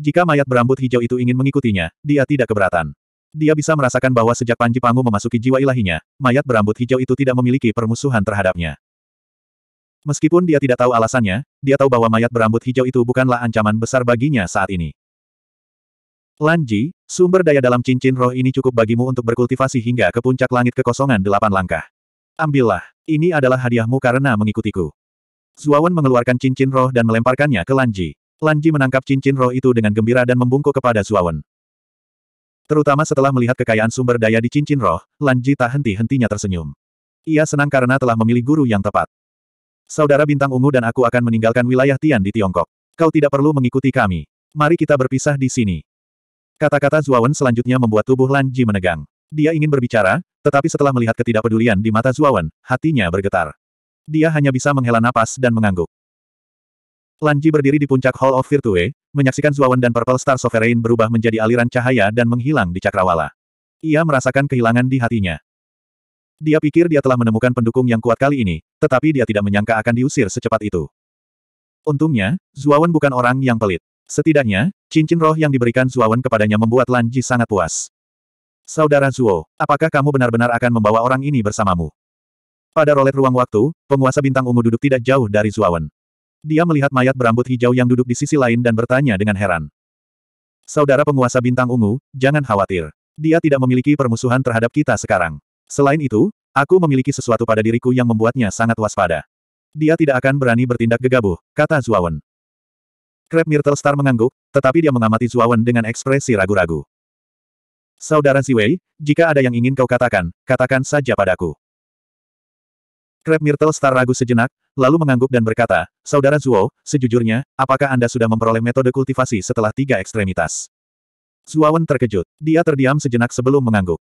Jika mayat berambut hijau itu ingin mengikutinya, dia tidak keberatan. Dia bisa merasakan bahwa sejak Panji Pangu memasuki jiwa ilahinya, mayat berambut hijau itu tidak memiliki permusuhan terhadapnya. Meskipun dia tidak tahu alasannya, dia tahu bahwa mayat berambut hijau itu bukanlah ancaman besar baginya saat ini. Lanji, sumber daya dalam cincin roh ini cukup bagimu untuk berkultivasi hingga ke puncak langit kekosongan delapan langkah. Ambillah, ini adalah hadiahmu karena mengikutiku. Zuawan mengeluarkan cincin roh dan melemparkannya ke Lanji. Lanji menangkap cincin roh itu dengan gembira dan membungkuk kepada Zuawan. Terutama setelah melihat kekayaan sumber daya di cincin roh, Lan Ji tak henti-hentinya tersenyum. Ia senang karena telah memilih guru yang tepat. Saudara Bintang Ungu dan aku akan meninggalkan wilayah Tian di Tiongkok. Kau tidak perlu mengikuti kami. Mari kita berpisah di sini. Kata-kata Zuawan selanjutnya membuat tubuh Lan Ji menegang. Dia ingin berbicara, tetapi setelah melihat ketidakpedulian di mata Zuawan, hatinya bergetar. Dia hanya bisa menghela napas dan mengangguk. Lanji berdiri di puncak Hall of Virtue, menyaksikan Zuawan dan Purple Star Sovereign berubah menjadi aliran cahaya dan menghilang di cakrawala. Ia merasakan kehilangan di hatinya. Dia pikir dia telah menemukan pendukung yang kuat kali ini, tetapi dia tidak menyangka akan diusir secepat itu. Untungnya, Zuawan bukan orang yang pelit. Setidaknya, cincin roh yang diberikan Zuawan kepadanya membuat Lanji sangat puas. Saudara Zuo, apakah kamu benar-benar akan membawa orang ini bersamamu? Pada rolet ruang waktu, penguasa bintang ungu duduk tidak jauh dari Zuawan. Dia melihat mayat berambut hijau yang duduk di sisi lain dan bertanya dengan heran. Saudara penguasa bintang ungu, jangan khawatir. Dia tidak memiliki permusuhan terhadap kita sekarang. Selain itu, aku memiliki sesuatu pada diriku yang membuatnya sangat waspada. Dia tidak akan berani bertindak gegabah, kata Zuawan. Myrtle Star mengangguk, tetapi dia mengamati Zuawan dengan ekspresi ragu-ragu. Saudara Ziwei, jika ada yang ingin kau katakan, katakan saja padaku. Crab Myrtle Star ragu sejenak, lalu mengangguk dan berkata, Saudara Zuo, sejujurnya, apakah Anda sudah memperoleh metode kultivasi setelah tiga ekstremitas? Zuawan terkejut. Dia terdiam sejenak sebelum mengangguk.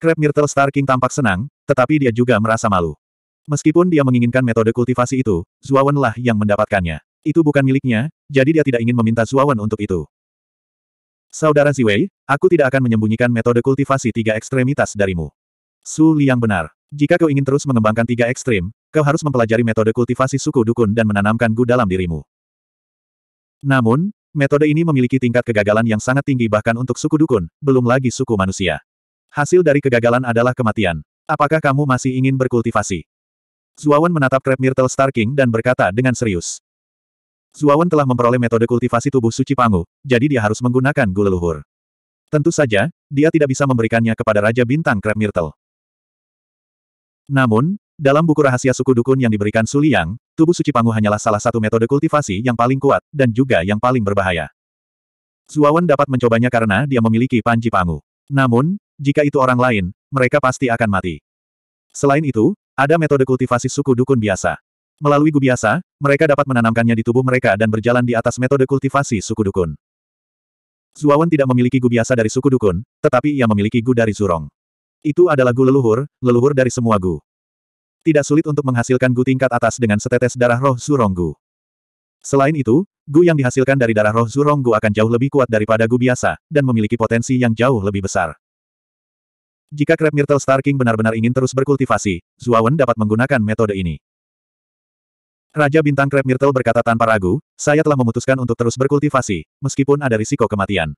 Crab Myrtle Star King tampak senang, tetapi dia juga merasa malu. Meskipun dia menginginkan metode kultivasi itu, Zuawan lah yang mendapatkannya. Itu bukan miliknya, jadi dia tidak ingin meminta Zuawan untuk itu. Saudara Ziwei, aku tidak akan menyembunyikan metode kultivasi tiga ekstremitas darimu. Su Liang benar. Jika kau ingin terus mengembangkan tiga ekstrim, kau harus mempelajari metode kultivasi suku dukun dan menanamkan gu dalam dirimu. Namun, metode ini memiliki tingkat kegagalan yang sangat tinggi bahkan untuk suku dukun, belum lagi suku manusia. Hasil dari kegagalan adalah kematian. Apakah kamu masih ingin berkultivasi? Zuawan menatap Crab Myrtle Starking dan berkata dengan serius. Zuawan telah memperoleh metode kultivasi tubuh suci Pangu, jadi dia harus menggunakan gu leluhur. Tentu saja, dia tidak bisa memberikannya kepada Raja Bintang Crab Myrtle. Namun, dalam buku rahasia suku dukun yang diberikan Suliang, tubuh suci Pangu hanyalah salah satu metode kultivasi yang paling kuat, dan juga yang paling berbahaya. Zuawan dapat mencobanya karena dia memiliki Panji Pangu. Namun, jika itu orang lain, mereka pasti akan mati. Selain itu, ada metode kultivasi suku dukun biasa. Melalui gu biasa, mereka dapat menanamkannya di tubuh mereka dan berjalan di atas metode kultivasi suku dukun. Zuawan tidak memiliki gu biasa dari suku dukun, tetapi ia memiliki gu dari Zurong. Itu adalah gu leluhur, leluhur dari semua gu. Tidak sulit untuk menghasilkan gu tingkat atas dengan setetes darah roh Zuronggu. Selain itu, gu yang dihasilkan dari darah roh Zuronggu akan jauh lebih kuat daripada gu biasa, dan memiliki potensi yang jauh lebih besar. Jika Crab Myrtle Star benar-benar ingin terus berkultivasi, Zuawan dapat menggunakan metode ini. Raja Bintang Crab Myrtle berkata tanpa ragu, saya telah memutuskan untuk terus berkultivasi, meskipun ada risiko kematian.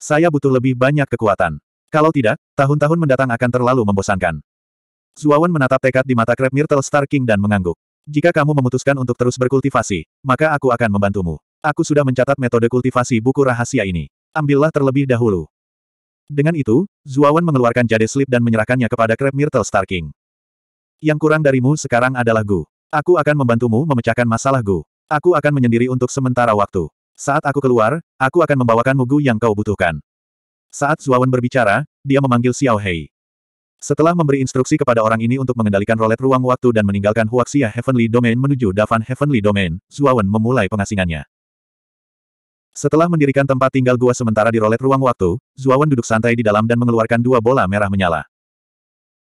Saya butuh lebih banyak kekuatan. Kalau tidak, tahun-tahun mendatang akan terlalu membosankan. Zuawan menatap tekad di mata Crab Myrtle Star King dan mengangguk. Jika kamu memutuskan untuk terus berkultivasi, maka aku akan membantumu. Aku sudah mencatat metode kultivasi buku rahasia ini. Ambillah terlebih dahulu. Dengan itu, Zuawan mengeluarkan jade slip dan menyerahkannya kepada Crab Myrtle Star King. Yang kurang darimu sekarang adalah Gu. Aku akan membantumu memecahkan masalah Gu. Aku akan menyendiri untuk sementara waktu. Saat aku keluar, aku akan membawakan mugu yang kau butuhkan. Saat Zuawan berbicara, dia memanggil Xiao Hei. Setelah memberi instruksi kepada orang ini untuk mengendalikan rolet ruang waktu dan meninggalkan Huaxia Heavenly Domain menuju Davan Heavenly Domain, Zuawan memulai pengasingannya. Setelah mendirikan tempat tinggal gua sementara di rolet ruang waktu, Zuawan duduk santai di dalam dan mengeluarkan dua bola merah menyala.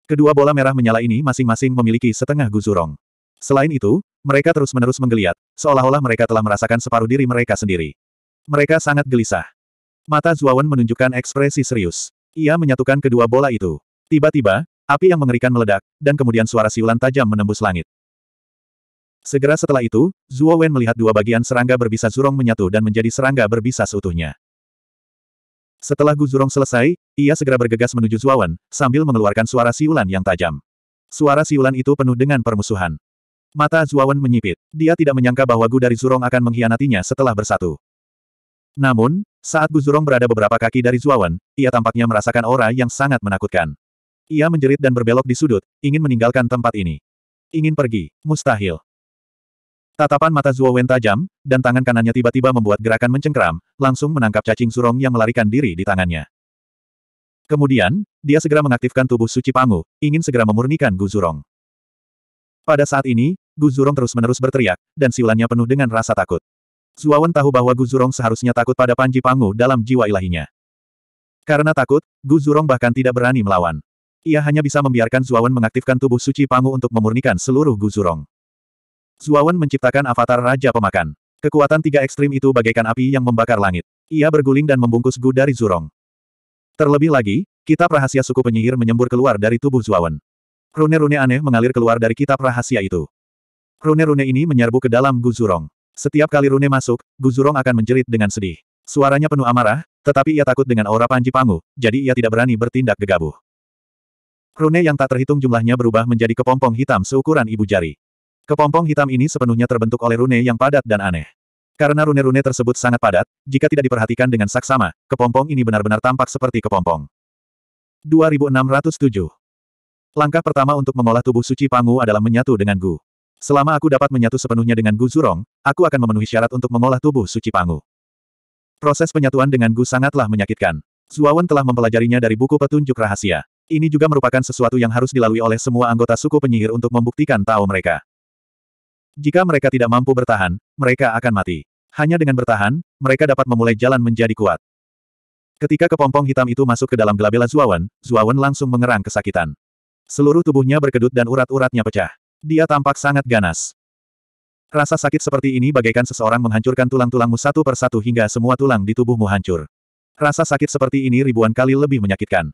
Kedua bola merah menyala ini masing-masing memiliki setengah guzurong. Selain itu, mereka terus-menerus menggeliat, seolah-olah mereka telah merasakan separuh diri mereka sendiri. Mereka sangat gelisah. Mata Zuawan menunjukkan ekspresi serius. Ia menyatukan kedua bola itu. Tiba-tiba, api yang mengerikan meledak, dan kemudian suara siulan tajam menembus langit. Segera setelah itu, Zuo Wen melihat dua bagian serangga berbisa zurong menyatu dan menjadi serangga berbisa seutuhnya. Setelah Gu Zurong selesai, ia segera bergegas menuju Zuawan, sambil mengeluarkan suara siulan yang tajam. Suara siulan itu penuh dengan permusuhan. Mata Zuawan menyipit. Dia tidak menyangka bahwa Gu dari Zurong akan mengkhianatinya setelah bersatu. Namun, saat Guzurong berada beberapa kaki dari Zuawan, ia tampaknya merasakan aura yang sangat menakutkan. Ia menjerit dan berbelok di sudut, ingin meninggalkan tempat ini. Ingin pergi, mustahil. Tatapan mata Zuowen tajam, dan tangan kanannya tiba-tiba membuat gerakan mencengkram, langsung menangkap cacing surong yang melarikan diri di tangannya. Kemudian, dia segera mengaktifkan tubuh suci Pangu, ingin segera memurnikan Guzurong. Pada saat ini, Guzurong terus-menerus berteriak, dan siulannya penuh dengan rasa takut. Zuawan tahu bahwa Gu Zurong seharusnya takut pada Panji Pangu dalam jiwa ilahinya. Karena takut, Gu Zurong bahkan tidak berani melawan. Ia hanya bisa membiarkan Zuawan mengaktifkan tubuh suci Pangu untuk memurnikan seluruh Gu Zurong. Zuawan menciptakan avatar Raja Pemakan. Kekuatan tiga ekstrim itu bagaikan api yang membakar langit. Ia berguling dan membungkus Gu dari Zurong. Terlebih lagi, kitab rahasia suku penyihir menyembur keluar dari tubuh Zuawan. Rune-rune aneh mengalir keluar dari kitab rahasia itu. Rune-rune ini menyerbu ke dalam Gu Zurong. Setiap kali Rune masuk, Guzurong akan menjerit dengan sedih. Suaranya penuh amarah, tetapi ia takut dengan aura Panji Pangu, jadi ia tidak berani bertindak gegabah. Rune yang tak terhitung jumlahnya berubah menjadi kepompong hitam seukuran ibu jari. Kepompong hitam ini sepenuhnya terbentuk oleh rune yang padat dan aneh. Karena rune-rune tersebut sangat padat, jika tidak diperhatikan dengan saksama, kepompong ini benar-benar tampak seperti kepompong. 2607 Langkah pertama untuk mengolah tubuh suci Pangu adalah menyatu dengan Gu. Selama aku dapat menyatu sepenuhnya dengan Gu Zurong, aku akan memenuhi syarat untuk mengolah tubuh suci Pangu. Proses penyatuan dengan Gu sangatlah menyakitkan. Zuawan telah mempelajarinya dari buku petunjuk rahasia. Ini juga merupakan sesuatu yang harus dilalui oleh semua anggota suku penyihir untuk membuktikan tahu mereka. Jika mereka tidak mampu bertahan, mereka akan mati. Hanya dengan bertahan, mereka dapat memulai jalan menjadi kuat. Ketika kepompong hitam itu masuk ke dalam gelabela Zuawan, Zuawan langsung mengerang kesakitan. Seluruh tubuhnya berkedut dan urat-uratnya pecah. Dia tampak sangat ganas. Rasa sakit seperti ini bagaikan seseorang menghancurkan tulang-tulangmu satu persatu hingga semua tulang di tubuhmu hancur. Rasa sakit seperti ini ribuan kali lebih menyakitkan.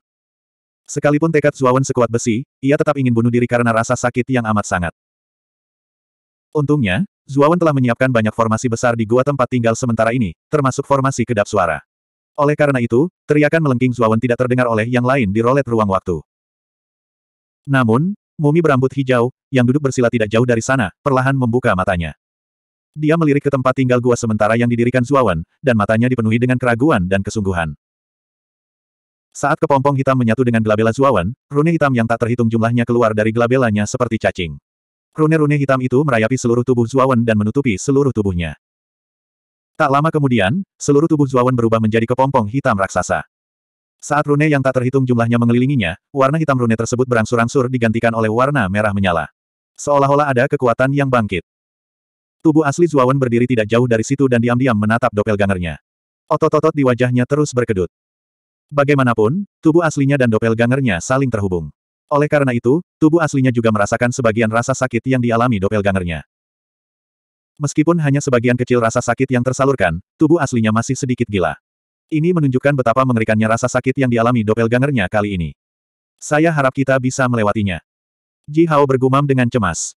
Sekalipun tekad Zuawan sekuat besi, ia tetap ingin bunuh diri karena rasa sakit yang amat sangat. Untungnya, Zuawan telah menyiapkan banyak formasi besar di gua tempat tinggal sementara ini, termasuk formasi kedap suara. Oleh karena itu, teriakan melengking Zuawan tidak terdengar oleh yang lain di rolet ruang waktu. Namun, Mumi berambut hijau, yang duduk bersila tidak jauh dari sana, perlahan membuka matanya. Dia melirik ke tempat tinggal gua sementara yang didirikan Zuawan, dan matanya dipenuhi dengan keraguan dan kesungguhan. Saat kepompong hitam menyatu dengan gelabela Zuawan, rune hitam yang tak terhitung jumlahnya keluar dari gelabelanya seperti cacing. Rune-rune hitam itu merayapi seluruh tubuh Zuawan dan menutupi seluruh tubuhnya. Tak lama kemudian, seluruh tubuh Zuawan berubah menjadi kepompong hitam raksasa. Saat rune yang tak terhitung jumlahnya mengelilinginya, warna hitam rune tersebut berangsur-angsur digantikan oleh warna merah menyala. Seolah-olah ada kekuatan yang bangkit. Tubuh asli Zuawan berdiri tidak jauh dari situ dan diam-diam menatap doppelgangernya. Otot-otot di wajahnya terus berkedut. Bagaimanapun, tubuh aslinya dan doppelgangernya saling terhubung. Oleh karena itu, tubuh aslinya juga merasakan sebagian rasa sakit yang dialami doppelgangernya. Meskipun hanya sebagian kecil rasa sakit yang tersalurkan, tubuh aslinya masih sedikit gila. Ini menunjukkan betapa mengerikannya rasa sakit yang dialami doppelgangernya kali ini. Saya harap kita bisa melewatinya. Ji Hao bergumam dengan cemas.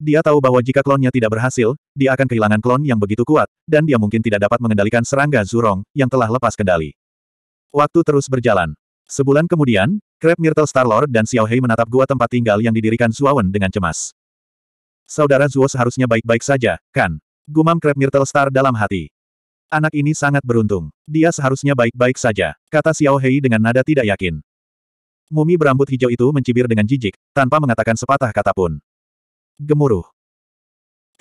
Dia tahu bahwa jika klonnya tidak berhasil, dia akan kehilangan klon yang begitu kuat, dan dia mungkin tidak dapat mengendalikan serangga Zurong, yang telah lepas kendali. Waktu terus berjalan. Sebulan kemudian, Krep Myrtle Starlord dan Xiao Hei menatap gua tempat tinggal yang didirikan Zuowen dengan cemas. Saudara Zuo seharusnya baik-baik saja, kan? Gumam Krep Myrtle Star dalam hati. Anak ini sangat beruntung. Dia seharusnya baik-baik saja, kata Xiao Hei dengan nada tidak yakin. Mumi berambut hijau itu mencibir dengan jijik, tanpa mengatakan sepatah kata pun. Gemuruh.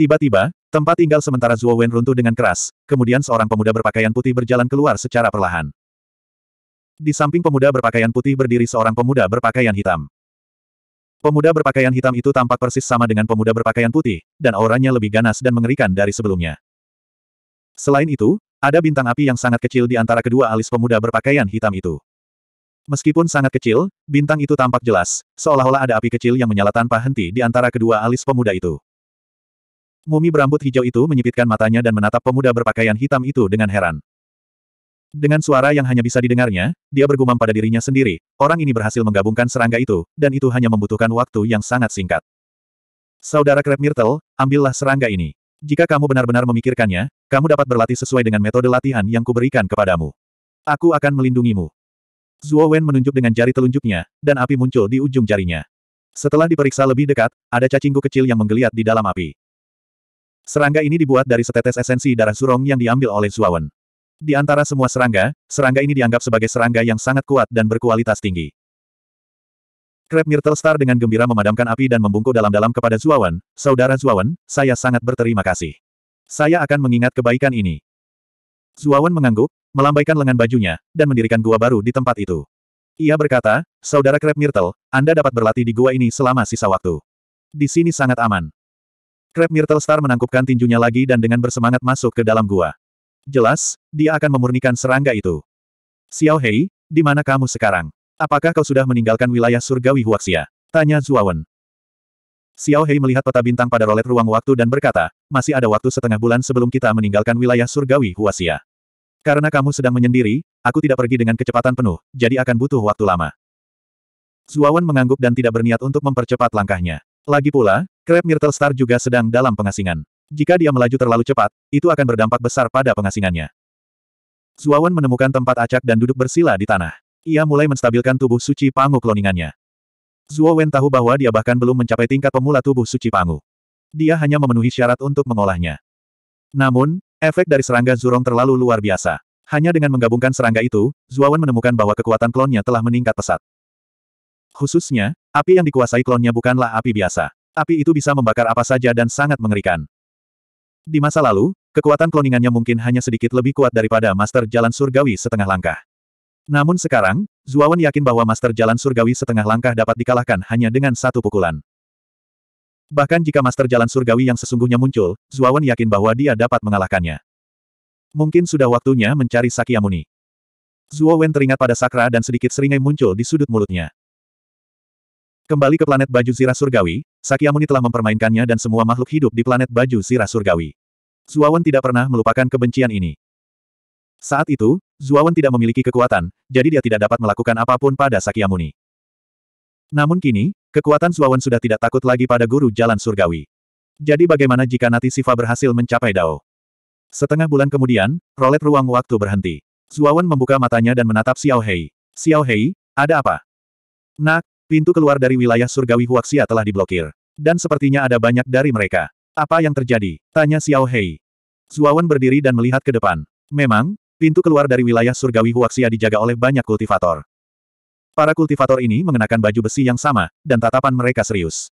Tiba-tiba, tempat tinggal sementara Zuo Wen runtuh dengan keras, kemudian seorang pemuda berpakaian putih berjalan keluar secara perlahan. Di samping pemuda berpakaian putih berdiri seorang pemuda berpakaian hitam. Pemuda berpakaian hitam itu tampak persis sama dengan pemuda berpakaian putih, dan auranya lebih ganas dan mengerikan dari sebelumnya. Selain itu, ada bintang api yang sangat kecil di antara kedua alis pemuda berpakaian hitam itu. Meskipun sangat kecil, bintang itu tampak jelas, seolah-olah ada api kecil yang menyala tanpa henti di antara kedua alis pemuda itu. Mumi berambut hijau itu menyipitkan matanya dan menatap pemuda berpakaian hitam itu dengan heran. Dengan suara yang hanya bisa didengarnya, dia bergumam pada dirinya sendiri, orang ini berhasil menggabungkan serangga itu, dan itu hanya membutuhkan waktu yang sangat singkat. Saudara Crab Myrtle, ambillah serangga ini. Jika kamu benar-benar memikirkannya, kamu dapat berlatih sesuai dengan metode latihan yang kuberikan kepadamu. Aku akan melindungimu. Zuo Wen menunjuk dengan jari telunjuknya, dan api muncul di ujung jarinya. Setelah diperiksa lebih dekat, ada cacingku kecil yang menggeliat di dalam api. Serangga ini dibuat dari setetes esensi darah surong yang diambil oleh Zhuo Wen. Di antara semua serangga, serangga ini dianggap sebagai serangga yang sangat kuat dan berkualitas tinggi. Crab Myrtle Star dengan gembira memadamkan api dan membungkuk dalam-dalam kepada Zuawan, Saudara Zuawan, saya sangat berterima kasih. Saya akan mengingat kebaikan ini. Zuawan mengangguk, melambaikan lengan bajunya, dan mendirikan gua baru di tempat itu. Ia berkata, Saudara Crab Myrtle, Anda dapat berlatih di gua ini selama sisa waktu. Di sini sangat aman. Crab Myrtle Star menangkupkan tinjunya lagi dan dengan bersemangat masuk ke dalam gua. Jelas, dia akan memurnikan serangga itu. Xiao Hei, di mana kamu sekarang? Apakah kau sudah meninggalkan wilayah surgawi Huaxia? Tanya Zuawan. Xiao Hei melihat peta bintang pada rolet ruang waktu dan berkata, masih ada waktu setengah bulan sebelum kita meninggalkan wilayah surgawi Huaxia. Karena kamu sedang menyendiri, aku tidak pergi dengan kecepatan penuh, jadi akan butuh waktu lama. Zuawan mengangguk dan tidak berniat untuk mempercepat langkahnya. Lagi pula, Crab Myrtle Star juga sedang dalam pengasingan. Jika dia melaju terlalu cepat, itu akan berdampak besar pada pengasingannya. Zuawan menemukan tempat acak dan duduk bersila di tanah. Ia mulai menstabilkan tubuh suci Pangu kloningannya. Zuo Wen tahu bahwa dia bahkan belum mencapai tingkat pemula tubuh suci Pangu. Dia hanya memenuhi syarat untuk mengolahnya. Namun, efek dari serangga Zurong terlalu luar biasa. Hanya dengan menggabungkan serangga itu, Zuo Wen menemukan bahwa kekuatan klonnya telah meningkat pesat. Khususnya, api yang dikuasai klonnya bukanlah api biasa. Api itu bisa membakar apa saja dan sangat mengerikan. Di masa lalu, kekuatan kloningannya mungkin hanya sedikit lebih kuat daripada Master Jalan Surgawi setengah langkah. Namun sekarang, Zuawan yakin bahwa Master Jalan Surgawi setengah langkah dapat dikalahkan hanya dengan satu pukulan. Bahkan jika Master Jalan Surgawi yang sesungguhnya muncul, Zuawan yakin bahwa dia dapat mengalahkannya. Mungkin sudah waktunya mencari Sakyamuni. Zuawan teringat pada Sakra dan sedikit seringai muncul di sudut mulutnya. Kembali ke planet baju zirah surgawi, Sakyamuni telah mempermainkannya dan semua makhluk hidup di planet baju zirah surgawi. Zuawan tidak pernah melupakan kebencian ini. Saat itu, Zuawan tidak memiliki kekuatan, jadi dia tidak dapat melakukan apapun pada Sakyamuni. Namun kini, kekuatan Zuawan sudah tidak takut lagi pada guru jalan surgawi. Jadi bagaimana jika Nati Siva berhasil mencapai Dao? Setengah bulan kemudian, rolet ruang waktu berhenti. Zuawan membuka matanya dan menatap Xiao Hei. Xiao Hei, ada apa? Nak, pintu keluar dari wilayah surgawi Huaxia telah diblokir. Dan sepertinya ada banyak dari mereka. Apa yang terjadi? Tanya Xiao Hei. Zuawan berdiri dan melihat ke depan. Memang, Pintu keluar dari wilayah surgawi Huaxia dijaga oleh banyak kultivator. Para kultivator ini mengenakan baju besi yang sama, dan tatapan mereka serius.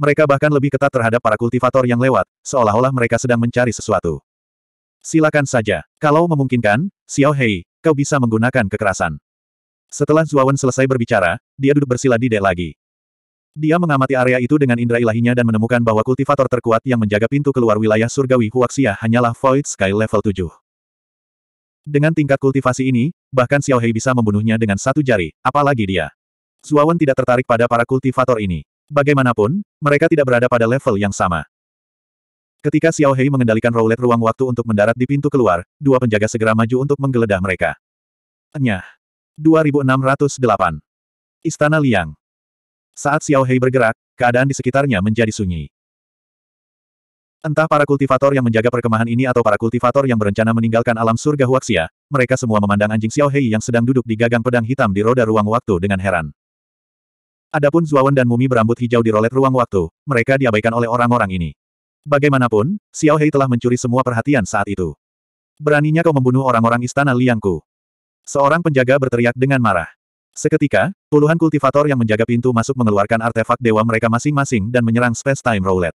Mereka bahkan lebih ketat terhadap para kultivator yang lewat, seolah-olah mereka sedang mencari sesuatu. Silakan saja. Kalau memungkinkan, Xiao Hei, kau bisa menggunakan kekerasan. Setelah Zuawan selesai berbicara, dia duduk bersila di dek lagi. Dia mengamati area itu dengan indera ilahinya dan menemukan bahwa kultivator terkuat yang menjaga pintu keluar wilayah surgawi Huaxia hanyalah Void Sky level 7. Dengan tingkat kultivasi ini, bahkan Xiao Hei bisa membunuhnya dengan satu jari, apalagi dia. Zuawan tidak tertarik pada para kultivator ini. Bagaimanapun, mereka tidak berada pada level yang sama. Ketika Xiao Hei mengendalikan roulette ruang waktu untuk mendarat di pintu keluar, dua penjaga segera maju untuk menggeledah mereka. Enyah. 2608. Istana Liang. Saat Xiao Hei bergerak, keadaan di sekitarnya menjadi sunyi. Entah para kultivator yang menjaga perkemahan ini atau para kultivator yang berencana meninggalkan alam surga Huaxia, mereka semua memandang anjing Xiao Hei yang sedang duduk di gagang pedang hitam di roda ruang waktu dengan heran. Adapun Zuawan dan Mumi berambut hijau di rolet ruang waktu, mereka diabaikan oleh orang-orang ini. Bagaimanapun, Xiao Hei telah mencuri semua perhatian saat itu. Beraninya kau membunuh orang-orang istana Liangku. Seorang penjaga berteriak dengan marah. Seketika, puluhan kultivator yang menjaga pintu masuk mengeluarkan artefak dewa mereka masing-masing dan menyerang Space Time Roulette.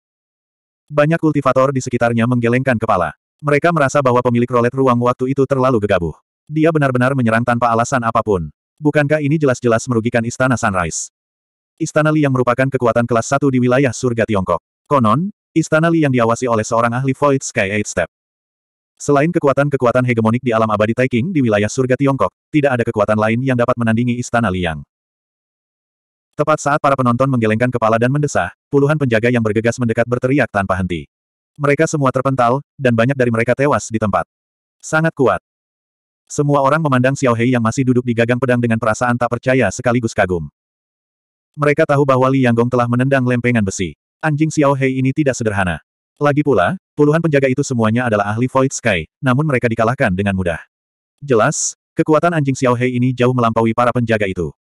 Banyak kultivator di sekitarnya menggelengkan kepala. Mereka merasa bahwa pemilik rolet ruang waktu itu terlalu gegabah. Dia benar-benar menyerang tanpa alasan apapun. Bukankah ini jelas-jelas merugikan Istana Sunrise? Istana Li yang merupakan kekuatan kelas 1 di wilayah surga Tiongkok. Konon, Istana Li yang diawasi oleh seorang ahli Void Sky Eight Step. Selain kekuatan-kekuatan hegemonik di alam abadi Taiking di wilayah surga Tiongkok, tidak ada kekuatan lain yang dapat menandingi Istana Liang. Tepat saat para penonton menggelengkan kepala dan mendesah, puluhan penjaga yang bergegas mendekat berteriak tanpa henti. Mereka semua terpental, dan banyak dari mereka tewas di tempat. Sangat kuat. Semua orang memandang Xiao Hei yang masih duduk di gagang pedang dengan perasaan tak percaya sekaligus kagum. Mereka tahu bahwa Li Gong telah menendang lempengan besi. Anjing Xiao Hei ini tidak sederhana. Lagi pula, puluhan penjaga itu semuanya adalah ahli Void Sky, namun mereka dikalahkan dengan mudah. Jelas, kekuatan anjing Xiao Hei ini jauh melampaui para penjaga itu.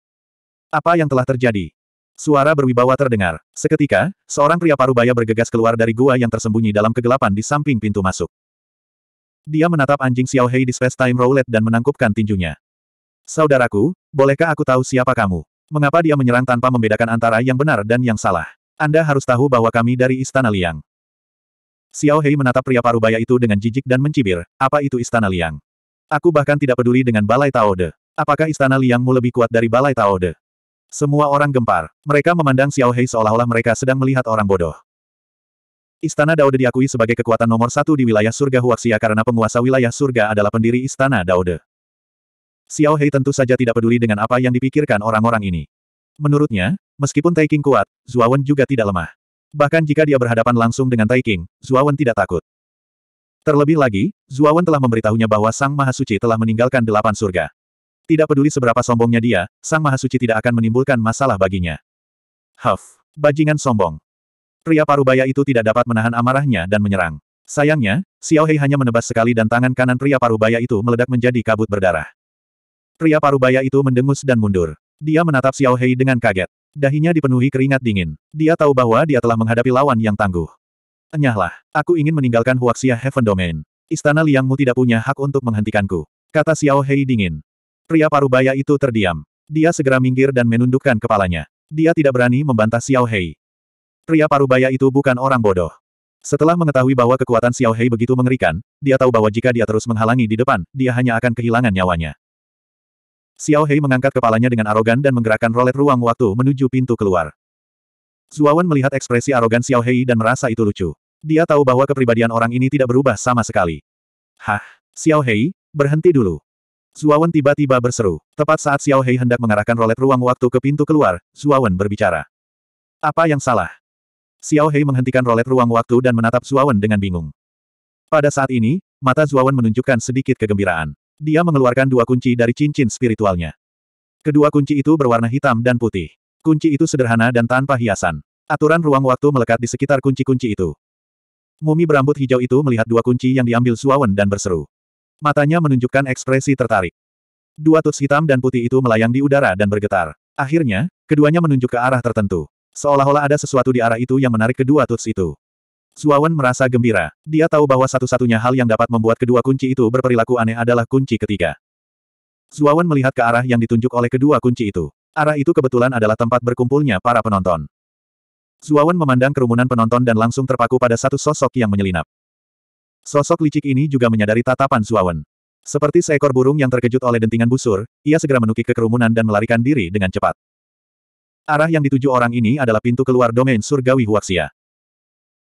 Apa yang telah terjadi? Suara berwibawa terdengar. Seketika, seorang pria parubaya bergegas keluar dari gua yang tersembunyi dalam kegelapan di samping pintu masuk. Dia menatap anjing Xiao Hei di Space Time Roulette dan menangkupkan tinjunya. Saudaraku, bolehkah aku tahu siapa kamu? Mengapa dia menyerang tanpa membedakan antara yang benar dan yang salah? Anda harus tahu bahwa kami dari Istana Liang. Xiao Hei menatap pria parubaya itu dengan jijik dan mencibir, apa itu Istana Liang? Aku bahkan tidak peduli dengan Balai Taode. Apakah Istana Liangmu lebih kuat dari Balai Taode? Semua orang gempar. Mereka memandang Xiao Hei seolah-olah mereka sedang melihat orang bodoh. Istana Daode diakui sebagai kekuatan nomor satu di wilayah surga Huaxia karena penguasa wilayah surga adalah pendiri Istana Daode. Xiao Hei tentu saja tidak peduli dengan apa yang dipikirkan orang-orang ini. Menurutnya, meskipun Taiking kuat, Zuawan juga tidak lemah. Bahkan jika dia berhadapan langsung dengan Taiking, Zuawan tidak takut. Terlebih lagi, Zuawan telah memberitahunya bahwa Sang Mahasuci telah meninggalkan delapan surga. Tidak peduli seberapa sombongnya dia, Sang Mahasuci tidak akan menimbulkan masalah baginya. Huff, bajingan sombong. Pria parubaya itu tidak dapat menahan amarahnya dan menyerang. Sayangnya, Xiao Hei hanya menebas sekali dan tangan kanan pria parubaya itu meledak menjadi kabut berdarah. Pria parubaya itu mendengus dan mundur. Dia menatap Xiao Hei dengan kaget. Dahinya dipenuhi keringat dingin. Dia tahu bahwa dia telah menghadapi lawan yang tangguh. Enyahlah, aku ingin meninggalkan Huaxia Heaven Domain. Istana Liangmu tidak punya hak untuk menghentikanku. Kata Xiao Hei dingin. Pria parubaya itu terdiam. Dia segera minggir dan menundukkan kepalanya. Dia tidak berani membantah Xiao Hei. Pria parubaya itu bukan orang bodoh. Setelah mengetahui bahwa kekuatan Xiao Hei begitu mengerikan, dia tahu bahwa jika dia terus menghalangi di depan, dia hanya akan kehilangan nyawanya. Xiao Hei mengangkat kepalanya dengan arogan dan menggerakkan rolet ruang waktu menuju pintu keluar. Zuawan melihat ekspresi arogan Xiao Hei dan merasa itu lucu. Dia tahu bahwa kepribadian orang ini tidak berubah sama sekali. Hah, Xiao Hei, berhenti dulu. Zuawan tiba-tiba berseru. Tepat saat Xiao Hei hendak mengarahkan rolet ruang waktu ke pintu keluar, Zuawan berbicara. Apa yang salah? Xiao Hei menghentikan rolet ruang waktu dan menatap Zuawan dengan bingung. Pada saat ini, mata Zuawan menunjukkan sedikit kegembiraan. Dia mengeluarkan dua kunci dari cincin spiritualnya. Kedua kunci itu berwarna hitam dan putih. Kunci itu sederhana dan tanpa hiasan. Aturan ruang waktu melekat di sekitar kunci-kunci itu. Mumi berambut hijau itu melihat dua kunci yang diambil Suawan dan berseru. Matanya menunjukkan ekspresi tertarik. Dua tuts hitam dan putih itu melayang di udara dan bergetar. Akhirnya, keduanya menunjuk ke arah tertentu. Seolah-olah ada sesuatu di arah itu yang menarik kedua tuts itu. Zuawan merasa gembira. Dia tahu bahwa satu-satunya hal yang dapat membuat kedua kunci itu berperilaku aneh adalah kunci ketiga. Zuawan melihat ke arah yang ditunjuk oleh kedua kunci itu. Arah itu kebetulan adalah tempat berkumpulnya para penonton. Zuawan memandang kerumunan penonton dan langsung terpaku pada satu sosok yang menyelinap. Sosok licik ini juga menyadari tatapan Zuawan. Seperti seekor burung yang terkejut oleh dentingan busur, ia segera menukik ke kerumunan dan melarikan diri dengan cepat. Arah yang dituju orang ini adalah pintu keluar domain surgawi Huaxia.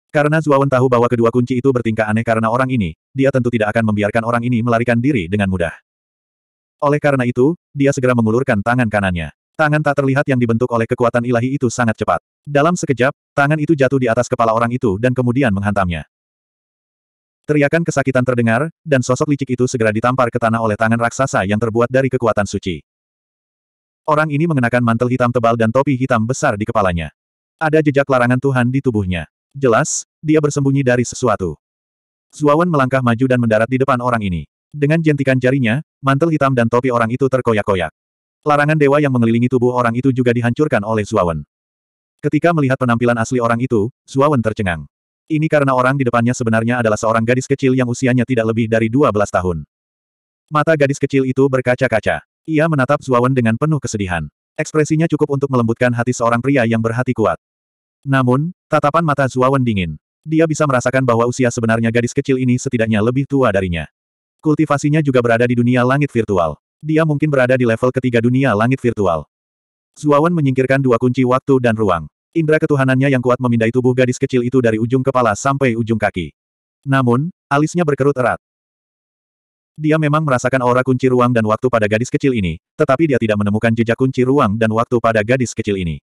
Karena Zuawan tahu bahwa kedua kunci itu bertingkah aneh karena orang ini, dia tentu tidak akan membiarkan orang ini melarikan diri dengan mudah. Oleh karena itu, dia segera mengulurkan tangan kanannya. Tangan tak terlihat yang dibentuk oleh kekuatan ilahi itu sangat cepat. Dalam sekejap, tangan itu jatuh di atas kepala orang itu dan kemudian menghantamnya. Teriakan kesakitan terdengar, dan sosok licik itu segera ditampar ke tanah oleh tangan raksasa yang terbuat dari kekuatan suci. Orang ini mengenakan mantel hitam tebal dan topi hitam besar di kepalanya. Ada jejak larangan Tuhan di tubuhnya. Jelas, dia bersembunyi dari sesuatu. Zuawan melangkah maju dan mendarat di depan orang ini. Dengan jentikan jarinya, mantel hitam dan topi orang itu terkoyak-koyak. Larangan dewa yang mengelilingi tubuh orang itu juga dihancurkan oleh Zuawan. Ketika melihat penampilan asli orang itu, Zuawan tercengang. Ini karena orang di depannya sebenarnya adalah seorang gadis kecil yang usianya tidak lebih dari 12 tahun. Mata gadis kecil itu berkaca-kaca. Ia menatap Zuawan dengan penuh kesedihan. Ekspresinya cukup untuk melembutkan hati seorang pria yang berhati kuat. Namun, tatapan mata Zuawan dingin. Dia bisa merasakan bahwa usia sebenarnya gadis kecil ini setidaknya lebih tua darinya. Kultivasinya juga berada di dunia langit virtual. Dia mungkin berada di level ketiga dunia langit virtual. Zuawan menyingkirkan dua kunci waktu dan ruang. Indra ketuhanannya yang kuat memindai tubuh gadis kecil itu dari ujung kepala sampai ujung kaki. Namun, alisnya berkerut erat. Dia memang merasakan aura kunci ruang dan waktu pada gadis kecil ini, tetapi dia tidak menemukan jejak kunci ruang dan waktu pada gadis kecil ini.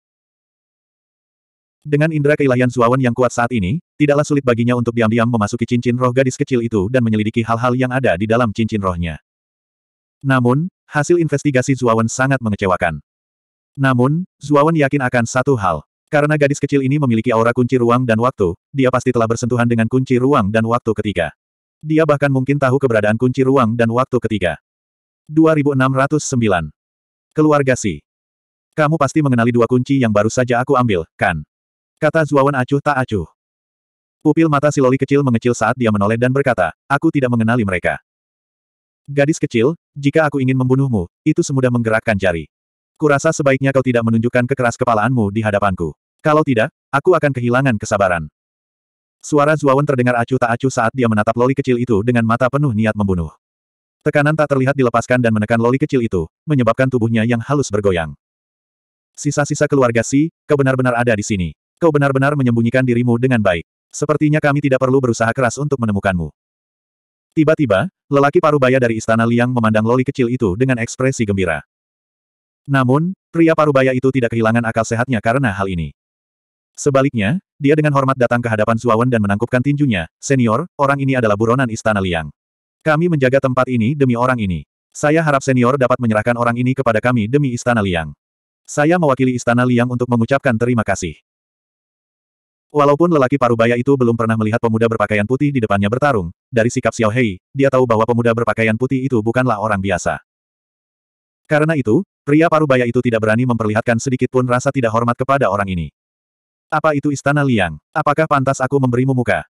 Dengan indera keilahian Zuawan yang kuat saat ini, tidaklah sulit baginya untuk diam-diam memasuki cincin roh gadis kecil itu dan menyelidiki hal-hal yang ada di dalam cincin rohnya. Namun, hasil investigasi Zuawan sangat mengecewakan. Namun, Zuawan yakin akan satu hal. Karena gadis kecil ini memiliki aura kunci ruang dan waktu, dia pasti telah bersentuhan dengan kunci ruang dan waktu ketiga. Dia bahkan mungkin tahu keberadaan kunci ruang dan waktu ketiga. 2609. Keluarga Si. Kamu pasti mengenali dua kunci yang baru saja aku ambil, kan? Kata Zuawan acuh tak acuh. Pupil mata si loli kecil mengecil saat dia menoleh dan berkata, aku tidak mengenali mereka. Gadis kecil, jika aku ingin membunuhmu, itu semudah menggerakkan jari. Kurasa sebaiknya kau tidak menunjukkan kekeras kepalaanmu di hadapanku. Kalau tidak, aku akan kehilangan kesabaran. Suara Zuawan terdengar acuh tak acuh saat dia menatap loli kecil itu dengan mata penuh niat membunuh. Tekanan tak terlihat dilepaskan dan menekan loli kecil itu, menyebabkan tubuhnya yang halus bergoyang. Sisa-sisa keluarga Si, kau benar-benar ada di sini. Kau benar-benar menyembunyikan dirimu dengan baik. Sepertinya kami tidak perlu berusaha keras untuk menemukanmu. Tiba-tiba, lelaki parubaya dari istana Liang memandang loli kecil itu dengan ekspresi gembira. Namun, pria parubaya itu tidak kehilangan akal sehatnya karena hal ini. Sebaliknya, dia dengan hormat datang ke hadapan Suawan dan menangkupkan tinjunya, Senior, orang ini adalah buronan Istana Liang. Kami menjaga tempat ini demi orang ini. Saya harap Senior dapat menyerahkan orang ini kepada kami demi Istana Liang. Saya mewakili Istana Liang untuk mengucapkan terima kasih. Walaupun lelaki parubaya itu belum pernah melihat pemuda berpakaian putih di depannya bertarung, dari sikap Xiao Hei, dia tahu bahwa pemuda berpakaian putih itu bukanlah orang biasa. Karena itu, pria parubaya itu tidak berani memperlihatkan sedikit pun rasa tidak hormat kepada orang ini. Apa itu istana Liang? Apakah pantas aku memberimu muka?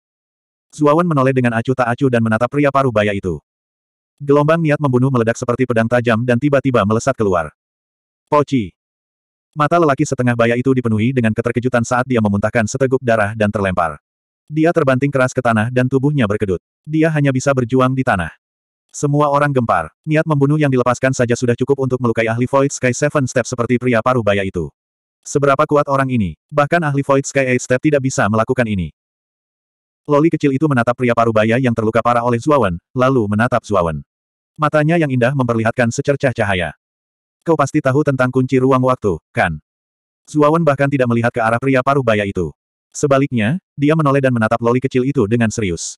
Zuawan menoleh dengan acuh tak acuh dan menatap pria paruh baya itu. Gelombang niat membunuh meledak seperti pedang tajam dan tiba-tiba melesat keluar. Poci. Mata lelaki setengah baya itu dipenuhi dengan keterkejutan saat dia memuntahkan seteguk darah dan terlempar. Dia terbanting keras ke tanah dan tubuhnya berkedut. Dia hanya bisa berjuang di tanah. Semua orang gempar. Niat membunuh yang dilepaskan saja sudah cukup untuk melukai ahli Void Sky Seven Step seperti pria paruh baya itu. Seberapa kuat orang ini, bahkan ahli Void Sky Eight Step tidak bisa melakukan ini. Loli kecil itu menatap pria parubaya yang terluka parah oleh Zuawan, lalu menatap Zuawan. Matanya yang indah memperlihatkan secercah cahaya. Kau pasti tahu tentang kunci ruang waktu, kan? Zuawan bahkan tidak melihat ke arah pria parubaya itu. Sebaliknya, dia menoleh dan menatap Loli kecil itu dengan serius.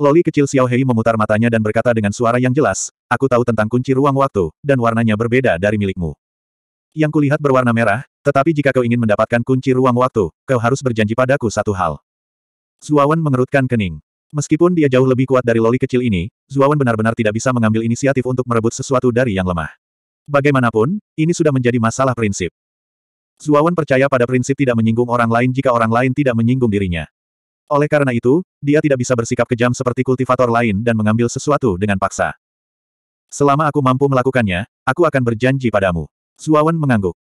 Loli kecil Xiao Hei memutar matanya dan berkata dengan suara yang jelas, Aku tahu tentang kunci ruang waktu, dan warnanya berbeda dari milikmu. Yang kulihat berwarna merah, tetapi jika kau ingin mendapatkan kunci ruang waktu, kau harus berjanji padaku satu hal. Zuawan mengerutkan kening. Meskipun dia jauh lebih kuat dari loli kecil ini, Zuawan benar-benar tidak bisa mengambil inisiatif untuk merebut sesuatu dari yang lemah. Bagaimanapun, ini sudah menjadi masalah prinsip. Zuawan percaya pada prinsip tidak menyinggung orang lain jika orang lain tidak menyinggung dirinya. Oleh karena itu, dia tidak bisa bersikap kejam seperti kultivator lain dan mengambil sesuatu dengan paksa. Selama aku mampu melakukannya, aku akan berjanji padamu. Suawan mengangguk.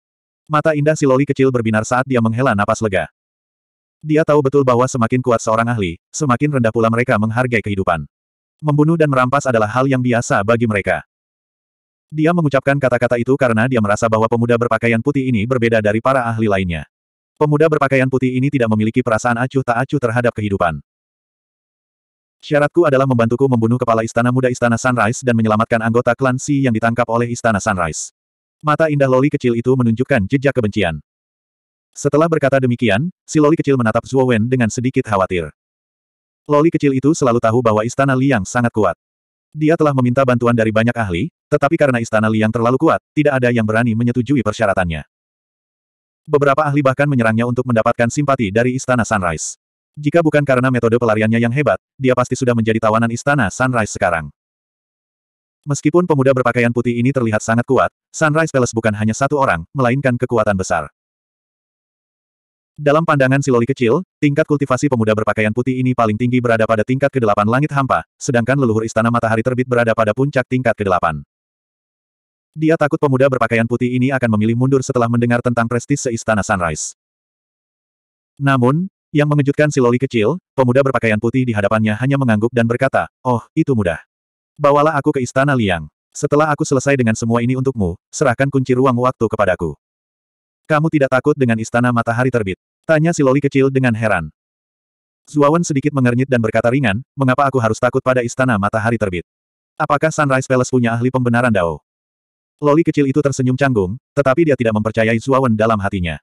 Mata indah si loli kecil berbinar saat dia menghela napas lega. Dia tahu betul bahwa semakin kuat seorang ahli, semakin rendah pula mereka menghargai kehidupan. Membunuh dan merampas adalah hal yang biasa bagi mereka. Dia mengucapkan kata-kata itu karena dia merasa bahwa pemuda berpakaian putih ini berbeda dari para ahli lainnya. Pemuda berpakaian putih ini tidak memiliki perasaan acuh tak acuh terhadap kehidupan. Syaratku adalah membantuku membunuh kepala istana muda istana Sunrise dan menyelamatkan anggota klan Si yang ditangkap oleh istana Sunrise. Mata indah loli kecil itu menunjukkan jejak kebencian. Setelah berkata demikian, si loli kecil menatap Zhuo Wen dengan sedikit khawatir. Loli kecil itu selalu tahu bahwa istana Liang sangat kuat. Dia telah meminta bantuan dari banyak ahli, tetapi karena istana Liang terlalu kuat, tidak ada yang berani menyetujui persyaratannya. Beberapa ahli bahkan menyerangnya untuk mendapatkan simpati dari Istana Sunrise. Jika bukan karena metode pelariannya yang hebat, dia pasti sudah menjadi tawanan Istana Sunrise sekarang. Meskipun pemuda berpakaian putih ini terlihat sangat kuat, Sunrise Palace bukan hanya satu orang, melainkan kekuatan besar. Dalam pandangan Siloli kecil, tingkat kultivasi pemuda berpakaian putih ini paling tinggi berada pada tingkat ke-8 langit hampa, sedangkan leluhur istana matahari terbit berada pada puncak tingkat ke-8. Dia takut pemuda berpakaian putih ini akan memilih mundur setelah mendengar tentang prestise istana Sunrise. Namun, yang mengejutkan Siloli kecil, pemuda berpakaian putih di hadapannya hanya mengangguk dan berkata, oh, itu mudah. Bawalah aku ke istana Liang. Setelah aku selesai dengan semua ini untukmu, serahkan kunci ruang waktu kepadaku. Kamu tidak takut dengan istana matahari terbit? Tanya si loli kecil dengan heran. Zuawan sedikit mengernyit dan berkata ringan, mengapa aku harus takut pada istana matahari terbit? Apakah Sunrise Palace punya ahli pembenaran Dao? Loli kecil itu tersenyum canggung, tetapi dia tidak mempercayai Zuawan dalam hatinya.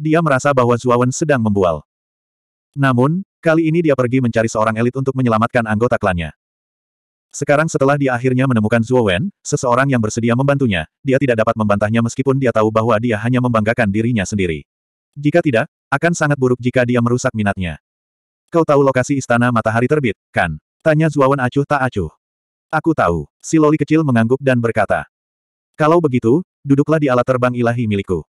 Dia merasa bahwa Zuawan sedang membual. Namun, kali ini dia pergi mencari seorang elit untuk menyelamatkan anggota klannya. Sekarang setelah dia akhirnya menemukan Zuo Wen, seseorang yang bersedia membantunya, dia tidak dapat membantahnya meskipun dia tahu bahwa dia hanya membanggakan dirinya sendiri. Jika tidak, akan sangat buruk jika dia merusak minatnya. Kau tahu lokasi istana matahari terbit, kan? Tanya Zuo Wen acuh tak acuh. Aku tahu, si loli kecil mengangguk dan berkata. Kalau begitu, duduklah di alat terbang ilahi milikku.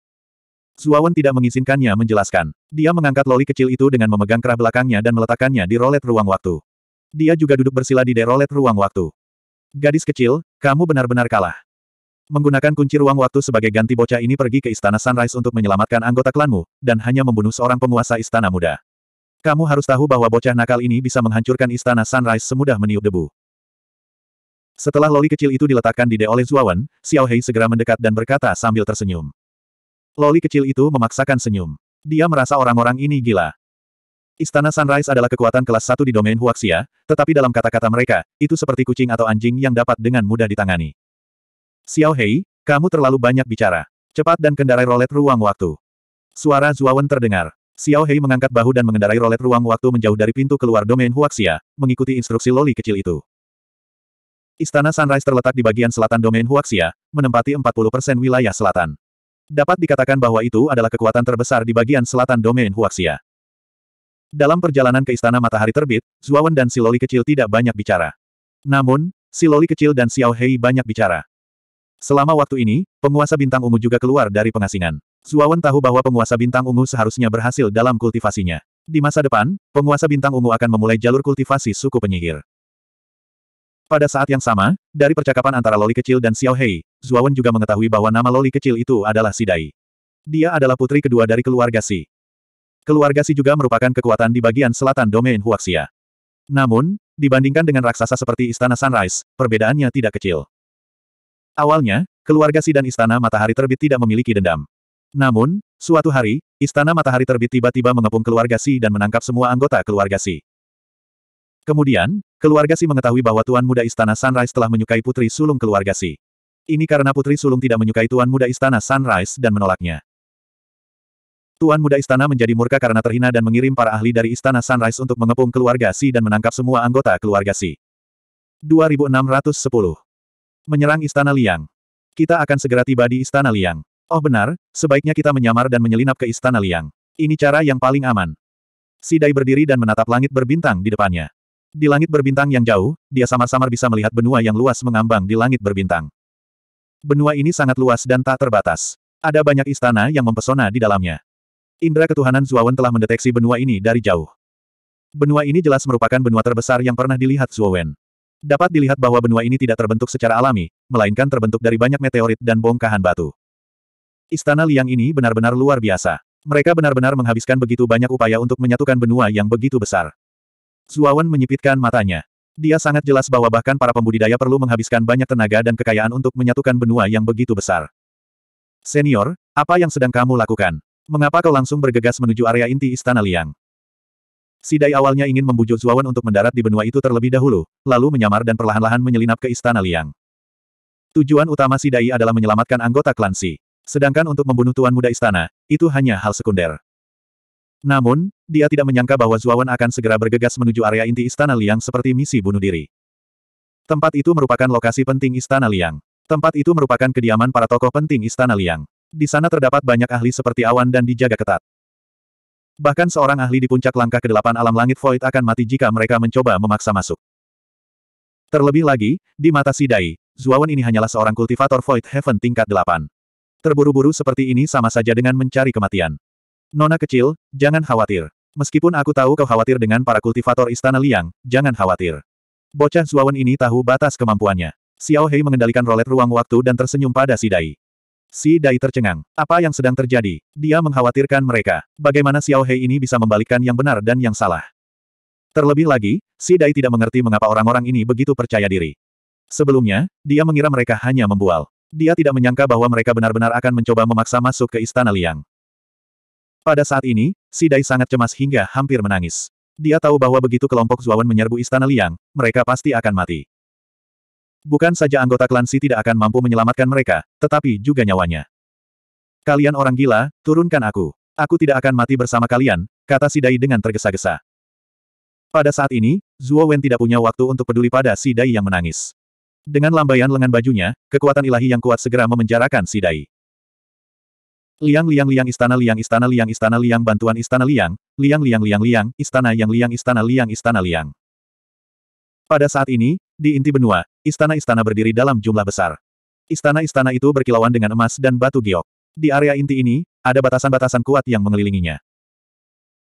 Zuawan tidak mengizinkannya menjelaskan. Dia mengangkat loli kecil itu dengan memegang kerah belakangnya dan meletakkannya di rolet ruang waktu dia juga duduk bersila di derolet ruang waktu. Gadis kecil, kamu benar-benar kalah. Menggunakan kunci ruang waktu sebagai ganti bocah ini pergi ke Istana Sunrise untuk menyelamatkan anggota klanmu, dan hanya membunuh seorang penguasa Istana Muda. Kamu harus tahu bahwa bocah nakal ini bisa menghancurkan Istana Sunrise semudah meniup debu. Setelah loli kecil itu diletakkan di oleh Zuawan, Xiao Hei segera mendekat dan berkata sambil tersenyum. Loli kecil itu memaksakan senyum. Dia merasa orang-orang ini gila. Istana Sunrise adalah kekuatan kelas 1 di domain Huaxia, tetapi dalam kata-kata mereka, itu seperti kucing atau anjing yang dapat dengan mudah ditangani. Xiao Hei, kamu terlalu banyak bicara. Cepat dan kendarai rolet ruang waktu. Suara Zuawan terdengar. Xiao Hei mengangkat bahu dan mengendarai rolet ruang waktu menjauh dari pintu keluar domain Huaxia, mengikuti instruksi loli kecil itu. Istana Sunrise terletak di bagian selatan domain Huaxia, menempati 40% wilayah selatan. Dapat dikatakan bahwa itu adalah kekuatan terbesar di bagian selatan domain Huaxia. Dalam perjalanan ke Istana Matahari Terbit, Zuawan dan Siloli kecil tidak banyak bicara. Namun, Siloli kecil dan Xiao Hei banyak bicara. Selama waktu ini, penguasa bintang ungu juga keluar dari pengasingan. Zuawan tahu bahwa penguasa bintang ungu seharusnya berhasil dalam kultivasinya. Di masa depan, penguasa bintang ungu akan memulai jalur kultivasi suku penyihir. Pada saat yang sama, dari percakapan antara Loli kecil dan Xiao Hei, Zuawan juga mengetahui bahwa nama Loli kecil itu adalah Sidai. Dia adalah putri kedua dari keluarga Si. Keluarga Si juga merupakan kekuatan di bagian selatan domain Huaxia. Namun, dibandingkan dengan raksasa seperti Istana Sunrise, perbedaannya tidak kecil. Awalnya, keluarga Si dan Istana Matahari Terbit tidak memiliki dendam. Namun, suatu hari, Istana Matahari Terbit tiba-tiba mengepung keluarga Si dan menangkap semua anggota keluarga Si. Kemudian, keluarga Si mengetahui bahwa Tuan Muda Istana Sunrise telah menyukai putri sulung keluarga Si. Ini karena putri sulung tidak menyukai Tuan Muda Istana Sunrise dan menolaknya. Tuan muda istana menjadi murka karena terhina dan mengirim para ahli dari istana Sunrise untuk mengepung keluarga Si dan menangkap semua anggota keluarga Si. 2610. Menyerang istana Liang. Kita akan segera tiba di istana Liang. Oh benar, sebaiknya kita menyamar dan menyelinap ke istana Liang. Ini cara yang paling aman. Si Dai berdiri dan menatap langit berbintang di depannya. Di langit berbintang yang jauh, dia samar-samar bisa melihat benua yang luas mengambang di langit berbintang. Benua ini sangat luas dan tak terbatas. Ada banyak istana yang mempesona di dalamnya. Indra ketuhanan Zuawan telah mendeteksi benua ini dari jauh. Benua ini jelas merupakan benua terbesar yang pernah dilihat Zuowen. Dapat dilihat bahwa benua ini tidak terbentuk secara alami, melainkan terbentuk dari banyak meteorit dan bongkahan batu. Istana Liang ini benar-benar luar biasa. Mereka benar-benar menghabiskan begitu banyak upaya untuk menyatukan benua yang begitu besar. Zuawan menyipitkan matanya. Dia sangat jelas bahwa bahkan para pembudidaya perlu menghabiskan banyak tenaga dan kekayaan untuk menyatukan benua yang begitu besar. Senior, apa yang sedang kamu lakukan? Mengapa kau langsung bergegas menuju area inti Istana Liang? Sidai awalnya ingin membujuk Zuawan untuk mendarat di benua itu terlebih dahulu, lalu menyamar dan perlahan-lahan menyelinap ke Istana Liang. Tujuan utama Sidai adalah menyelamatkan anggota klan Si. Sedangkan untuk membunuh Tuan Muda Istana, itu hanya hal sekunder. Namun, dia tidak menyangka bahwa Zuawan akan segera bergegas menuju area inti Istana Liang seperti misi bunuh diri. Tempat itu merupakan lokasi penting Istana Liang. Tempat itu merupakan kediaman para tokoh penting Istana Liang. Di sana terdapat banyak ahli seperti awan dan dijaga ketat. Bahkan seorang ahli di puncak langkah ke-8 alam langit void akan mati jika mereka mencoba memaksa masuk. Terlebih lagi, di mata Sidai, Zuawan ini hanyalah seorang kultivator void heaven tingkat 8. Terburu-buru seperti ini sama saja dengan mencari kematian. Nona kecil, jangan khawatir. Meskipun aku tahu kau khawatir dengan para kultivator Istana Liang, jangan khawatir. Bocah Zuawan ini tahu batas kemampuannya. Xiao Hei mengendalikan rolet ruang waktu dan tersenyum pada Sidai. Si Dai tercengang. Apa yang sedang terjadi? Dia mengkhawatirkan mereka. Bagaimana Xiao Hei ini bisa membalikkan yang benar dan yang salah? Terlebih lagi, si Dai tidak mengerti mengapa orang-orang ini begitu percaya diri. Sebelumnya, dia mengira mereka hanya membual. Dia tidak menyangka bahwa mereka benar-benar akan mencoba memaksa masuk ke Istana Liang. Pada saat ini, si Dai sangat cemas hingga hampir menangis. Dia tahu bahwa begitu kelompok Zuawan menyerbu Istana Liang, mereka pasti akan mati. Bukan saja anggota klan Si tidak akan mampu menyelamatkan mereka, tetapi juga nyawanya. Kalian orang gila, turunkan aku. Aku tidak akan mati bersama kalian, kata Si Dai dengan tergesa-gesa. Pada saat ini, Zuo Wen tidak punya waktu untuk peduli pada Si Dai yang menangis. Dengan lambaian lengan bajunya, kekuatan ilahi yang kuat segera memenjarakan Si Dai. Liang liang liang istana liang istana liang istana liang bantuan istana liang, liang liang liang liang, istana yang liang istana liang istana liang. Pada saat ini, di inti benua, istana-istana berdiri dalam jumlah besar. Istana-istana itu berkilauan dengan emas dan batu giok. Di area inti ini, ada batasan-batasan kuat yang mengelilinginya.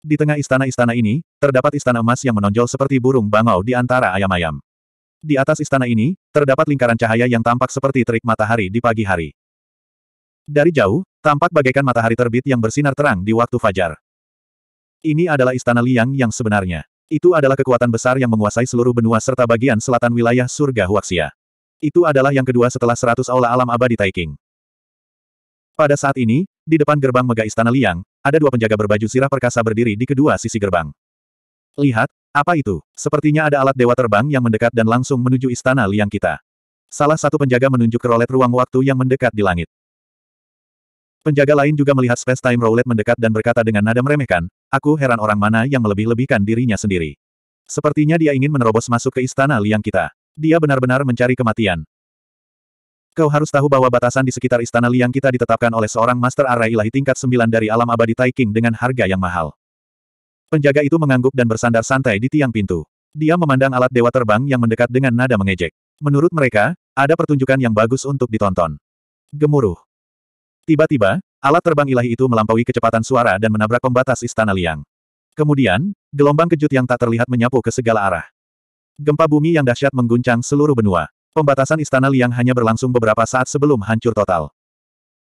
Di tengah istana-istana ini, terdapat istana emas yang menonjol seperti burung bangau di antara ayam-ayam. Di atas istana ini, terdapat lingkaran cahaya yang tampak seperti terik matahari di pagi hari. Dari jauh, tampak bagaikan matahari terbit yang bersinar terang di waktu fajar. Ini adalah istana Liang yang sebenarnya. Itu adalah kekuatan besar yang menguasai seluruh benua serta bagian selatan wilayah surga Huaxia. Itu adalah yang kedua setelah seratus aula alam abadi Taiking. Pada saat ini, di depan gerbang mega istana Liang, ada dua penjaga berbaju sirah perkasa berdiri di kedua sisi gerbang. Lihat, apa itu? Sepertinya ada alat dewa terbang yang mendekat dan langsung menuju istana Liang kita. Salah satu penjaga menunjuk ke rolet ruang waktu yang mendekat di langit. Penjaga lain juga melihat space-time roulette mendekat dan berkata dengan nada meremehkan, aku heran orang mana yang melebih-lebihkan dirinya sendiri. Sepertinya dia ingin menerobos masuk ke istana liang kita. Dia benar-benar mencari kematian. Kau harus tahu bahwa batasan di sekitar istana liang kita ditetapkan oleh seorang master Arai ilahi tingkat 9 dari alam abadi Taiking dengan harga yang mahal. Penjaga itu mengangguk dan bersandar santai di tiang pintu. Dia memandang alat dewa terbang yang mendekat dengan nada mengejek. Menurut mereka, ada pertunjukan yang bagus untuk ditonton. Gemuruh. Tiba-tiba, alat terbang ilahi itu melampaui kecepatan suara dan menabrak pembatas istana Liang. Kemudian, gelombang kejut yang tak terlihat menyapu ke segala arah. Gempa bumi yang dahsyat mengguncang seluruh benua. Pembatasan istana Liang hanya berlangsung beberapa saat sebelum hancur total.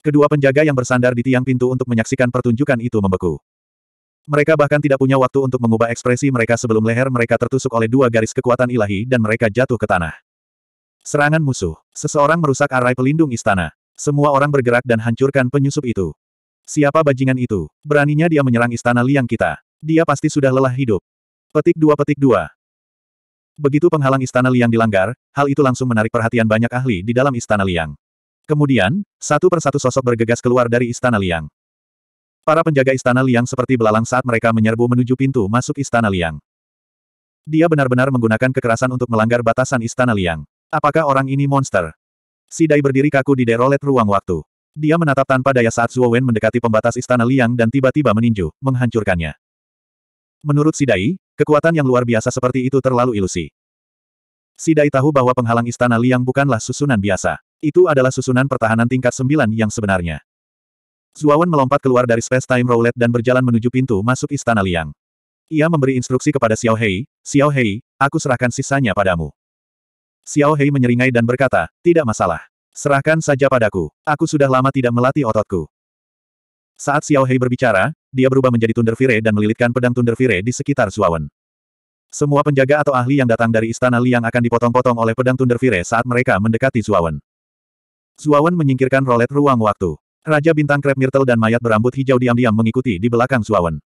Kedua penjaga yang bersandar di tiang pintu untuk menyaksikan pertunjukan itu membeku. Mereka bahkan tidak punya waktu untuk mengubah ekspresi mereka sebelum leher mereka tertusuk oleh dua garis kekuatan ilahi dan mereka jatuh ke tanah. Serangan musuh. Seseorang merusak arai pelindung istana. Semua orang bergerak dan hancurkan penyusup itu. Siapa bajingan itu? Beraninya dia menyerang istana liang kita. Dia pasti sudah lelah hidup. Petik dua petik dua. Begitu penghalang istana liang dilanggar, hal itu langsung menarik perhatian banyak ahli di dalam istana liang. Kemudian, satu persatu sosok bergegas keluar dari istana liang. Para penjaga istana liang seperti belalang saat mereka menyerbu menuju pintu masuk istana liang. Dia benar-benar menggunakan kekerasan untuk melanggar batasan istana liang. Apakah orang ini monster? Sidai berdiri kaku di derolet ruang waktu. Dia menatap tanpa daya saat Zhuo Wen mendekati pembatas istana Liang dan tiba-tiba meninju, menghancurkannya. Menurut Sidai, kekuatan yang luar biasa seperti itu terlalu ilusi. Sidai tahu bahwa penghalang istana Liang bukanlah susunan biasa. Itu adalah susunan pertahanan tingkat sembilan yang sebenarnya. Wen melompat keluar dari space time roulette dan berjalan menuju pintu masuk istana Liang. Ia memberi instruksi kepada Xiao Hei, Xiao Hei, aku serahkan sisanya padamu. Xiao Hei menyeringai dan berkata, tidak masalah. Serahkan saja padaku, aku sudah lama tidak melatih ototku. Saat Xiao Hei berbicara, dia berubah menjadi Thunder Fire dan melilitkan pedang Thunder Fire di sekitar Zuawan. Semua penjaga atau ahli yang datang dari istana Liang akan dipotong-potong oleh pedang Thunder Fire saat mereka mendekati Zuawan. Zuawan menyingkirkan rolet ruang waktu. Raja Bintang Krep Myrtle dan mayat berambut hijau diam-diam mengikuti di belakang Zuawan.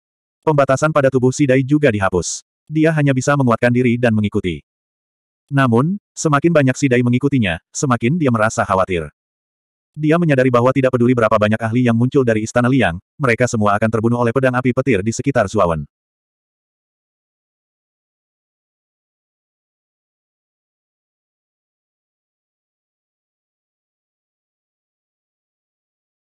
Pembatasan pada tubuh Sidai juga dihapus. Dia hanya bisa menguatkan diri dan mengikuti. Namun, semakin banyak Sidai mengikutinya, semakin dia merasa khawatir. Dia menyadari bahwa tidak peduli berapa banyak ahli yang muncul dari Istana Liang, mereka semua akan terbunuh oleh pedang api petir di sekitar Zuawan.